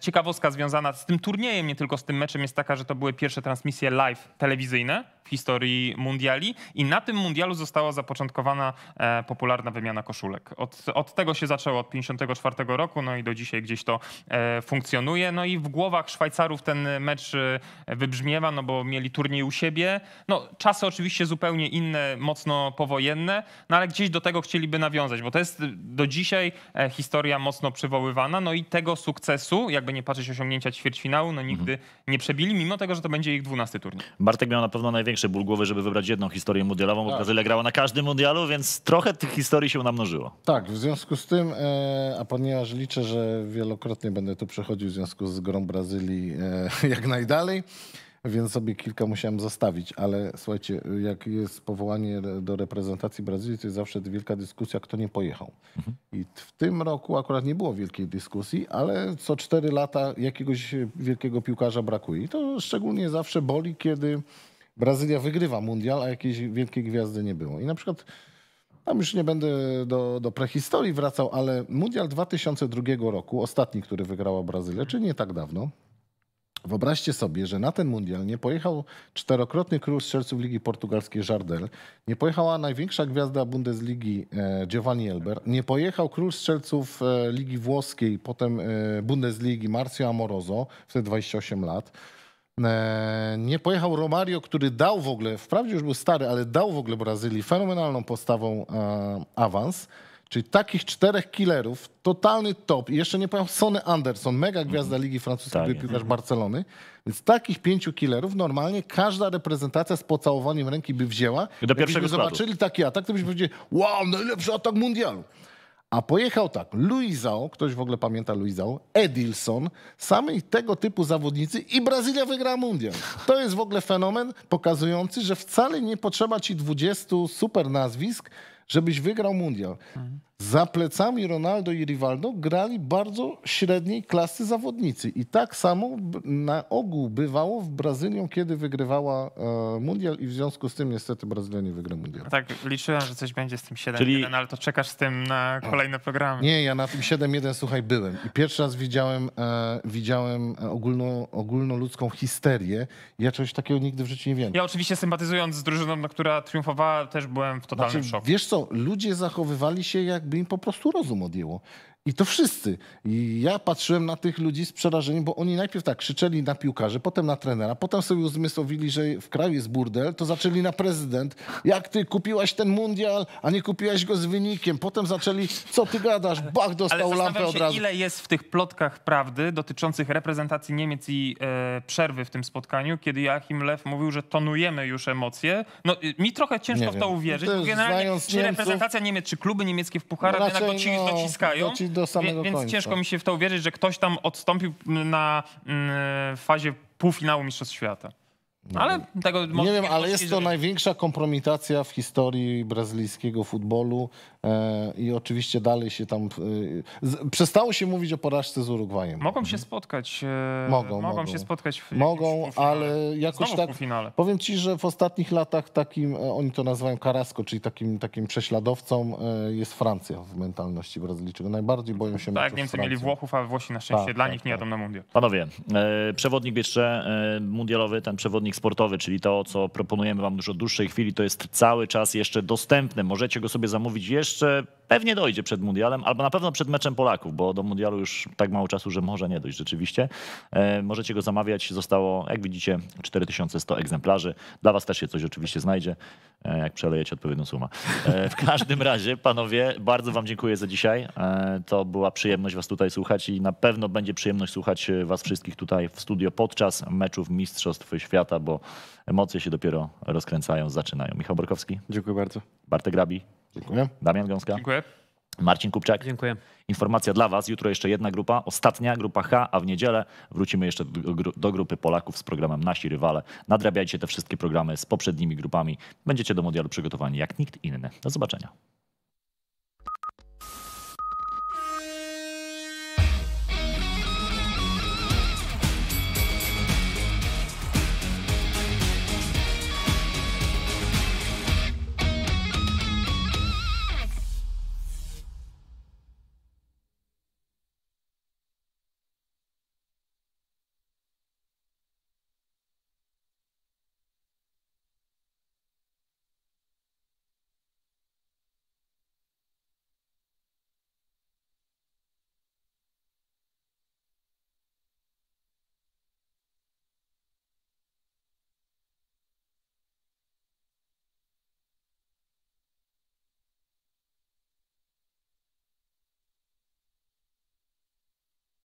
Ciekawostka związana z tym turniejem, nie tylko z tym meczem, jest taka, że to były pierwsze pierwsze transmisje live telewizyjne historii mundiali i na tym mundialu została zapoczątkowana e, popularna wymiana koszulek. Od, od tego się zaczęło, od 1954 roku, no i do dzisiaj gdzieś to e, funkcjonuje. No i w głowach Szwajcarów ten mecz e, wybrzmiewa, no bo mieli turniej u siebie. No, czasy oczywiście zupełnie inne, mocno powojenne, no ale gdzieś do tego chcieliby nawiązać, bo to jest do dzisiaj historia mocno przywoływana, no i tego sukcesu, jakby nie patrzeć osiągnięcia ćwierćfinału, no nigdy mhm. nie przebili, mimo tego, że to będzie ich dwunasty turniej. Bartek miał na pewno największy największy ból głowy, żeby wybrać jedną historię mundialową, bo tak. Brazylia grała na każdym mundialu, więc trochę tych historii się namnożyło. Tak, w związku z tym, e, a ponieważ liczę, że wielokrotnie będę tu przechodził w związku z grą Brazylii e, jak najdalej, więc sobie kilka musiałem zostawić, ale słuchajcie, jak jest powołanie do reprezentacji Brazylii, to jest zawsze wielka dyskusja, kto nie pojechał. Mhm. I w tym roku akurat nie było wielkiej dyskusji, ale co cztery lata jakiegoś wielkiego piłkarza brakuje. I to szczególnie zawsze boli, kiedy Brazylia wygrywa mundial, a jakiejś wielkiej gwiazdy nie było. I na przykład, tam już nie będę do, do prehistorii wracał, ale mundial 2002 roku, ostatni, który wygrała Brazylia, czyli nie tak dawno, Wyobraźcie sobie, że na ten mundial nie pojechał czterokrotny król strzelców Ligi Portugalskiej Jardel, nie pojechała największa gwiazda Bundesligi e, Giovanni Elber, nie pojechał król strzelców e, Ligi Włoskiej, potem e, Bundesligi Marcio Amoroso, wtedy 28 lat. E, nie pojechał Romario, który dał w ogóle, wprawdzie już był stary, ale dał w ogóle Brazylii fenomenalną postawą e, awans. Czyli takich czterech killerów, totalny top. I jeszcze nie pojechał Sony Anderson, mega gwiazda mhm. Ligi Francuskiej, tak, piłkarz mhm. Barcelony. Więc takich pięciu killerów normalnie każda reprezentacja z pocałowaniem ręki by wzięła. Do Jakbyśmy zobaczyli taki atak, to byśmy powiedzieli, wow, najlepszy atak mundialu. A pojechał tak, Luizao, ktoś w ogóle pamięta Luizao, Edilson, sami tego typu zawodnicy i Brazylia wygrała mundial. To jest w ogóle fenomen pokazujący, że wcale nie potrzeba ci 20 super nazwisk, żebyś wygrał mundial. Mhm za plecami Ronaldo i Rivaldo grali bardzo średniej klasy zawodnicy. I tak samo na ogół bywało w Brazylii, kiedy wygrywała e, Mundial i w związku z tym niestety Brazylia nie wygra Mundial. Tak, liczyłem, że coś będzie z tym 7-1, Czyli... ale to czekasz z tym na kolejne programy. Nie, ja na tym 7-1, słuchaj, byłem. I pierwszy raz widziałem, e, widziałem e, ogólno, ogólnoludzką histerię. Ja czegoś takiego nigdy w życiu nie wiem. Ja oczywiście sympatyzując z drużyną, która triumfowała, też byłem w totalnym znaczy, szoku. Wiesz co, ludzie zachowywali się jak jakby im po prostu rozum odjęło. I to wszyscy. I ja patrzyłem na tych ludzi z przerażeniem, bo oni najpierw tak krzyczeli na piłkarzy, potem na trenera, potem sobie uzmysłowili, że w kraju jest burdel, to zaczęli na prezydent. Jak ty kupiłaś ten mundial, a nie kupiłaś go z wynikiem. Potem zaczęli, co ty gadasz, bach, dostał lampę się, od razu. ile jest w tych plotkach prawdy dotyczących reprezentacji Niemiec i e, przerwy w tym spotkaniu, kiedy Joachim Lew mówił, że tonujemy już emocje. No mi trochę ciężko w to uwierzyć, bo generalnie czy Niemców, reprezentacja Niemiec, czy kluby niemieckie w pucharach no, jednak doci, no, do samego więc końca. Więc ciężko mi się w to uwierzyć, że ktoś tam odstąpił na mm, e, fazie półfinału Mistrzostw Świata. No. Ale tego Nie wiem, ale jest to największa kompromitacja w historii brazylijskiego futbolu E, i oczywiście dalej się tam. E, przestało się mówić o porażce z Urugwajem. Mogą się spotkać. E, mogą, mogą, mogą. się spotkać w Mogą, ale jakoś Znowu tak. Powiem ci, że w ostatnich latach takim, oni to nazywają karasko, czyli takim, takim prześladowcą jest Francja w mentalności Brazylijczyków. Najbardziej boją się Tak, Niemcy mieli Włochów, a Włosi na szczęście tak, dla tak, nich nie tak. jadą tak. na mundial. Panowie, przewodnik jeszcze mundialowy, ten przewodnik sportowy, czyli to, co proponujemy wam już od dłuższej chwili, to jest cały czas jeszcze dostępne. Możecie go sobie zamówić jeszcze jeszcze pewnie dojdzie przed Mundialem, albo na pewno przed meczem Polaków, bo do Mundialu już tak mało czasu, że może nie dojść rzeczywiście. E, możecie go zamawiać. Zostało, jak widzicie, 4100 egzemplarzy. Dla was też się coś oczywiście znajdzie, e, jak przelejecie odpowiednią sumę. E, w każdym razie, panowie, bardzo wam dziękuję za dzisiaj. E, to była przyjemność was tutaj słuchać i na pewno będzie przyjemność słuchać e, was wszystkich tutaj w studio podczas meczów Mistrzostw Świata, bo emocje się dopiero rozkręcają, zaczynają. Michał Borkowski. Dziękuję bardzo. Bartek Grabi. Dziękuję. Damian Gąska. Dziękuję. Marcin Kupczak. Dziękuję. Informacja dla Was. Jutro jeszcze jedna grupa, ostatnia grupa H, a w niedzielę wrócimy jeszcze do grupy Polaków z programem Nasi Rywale. Nadrabiajcie te wszystkie programy z poprzednimi grupami. Będziecie do mundialu przygotowani jak nikt inny. Do zobaczenia.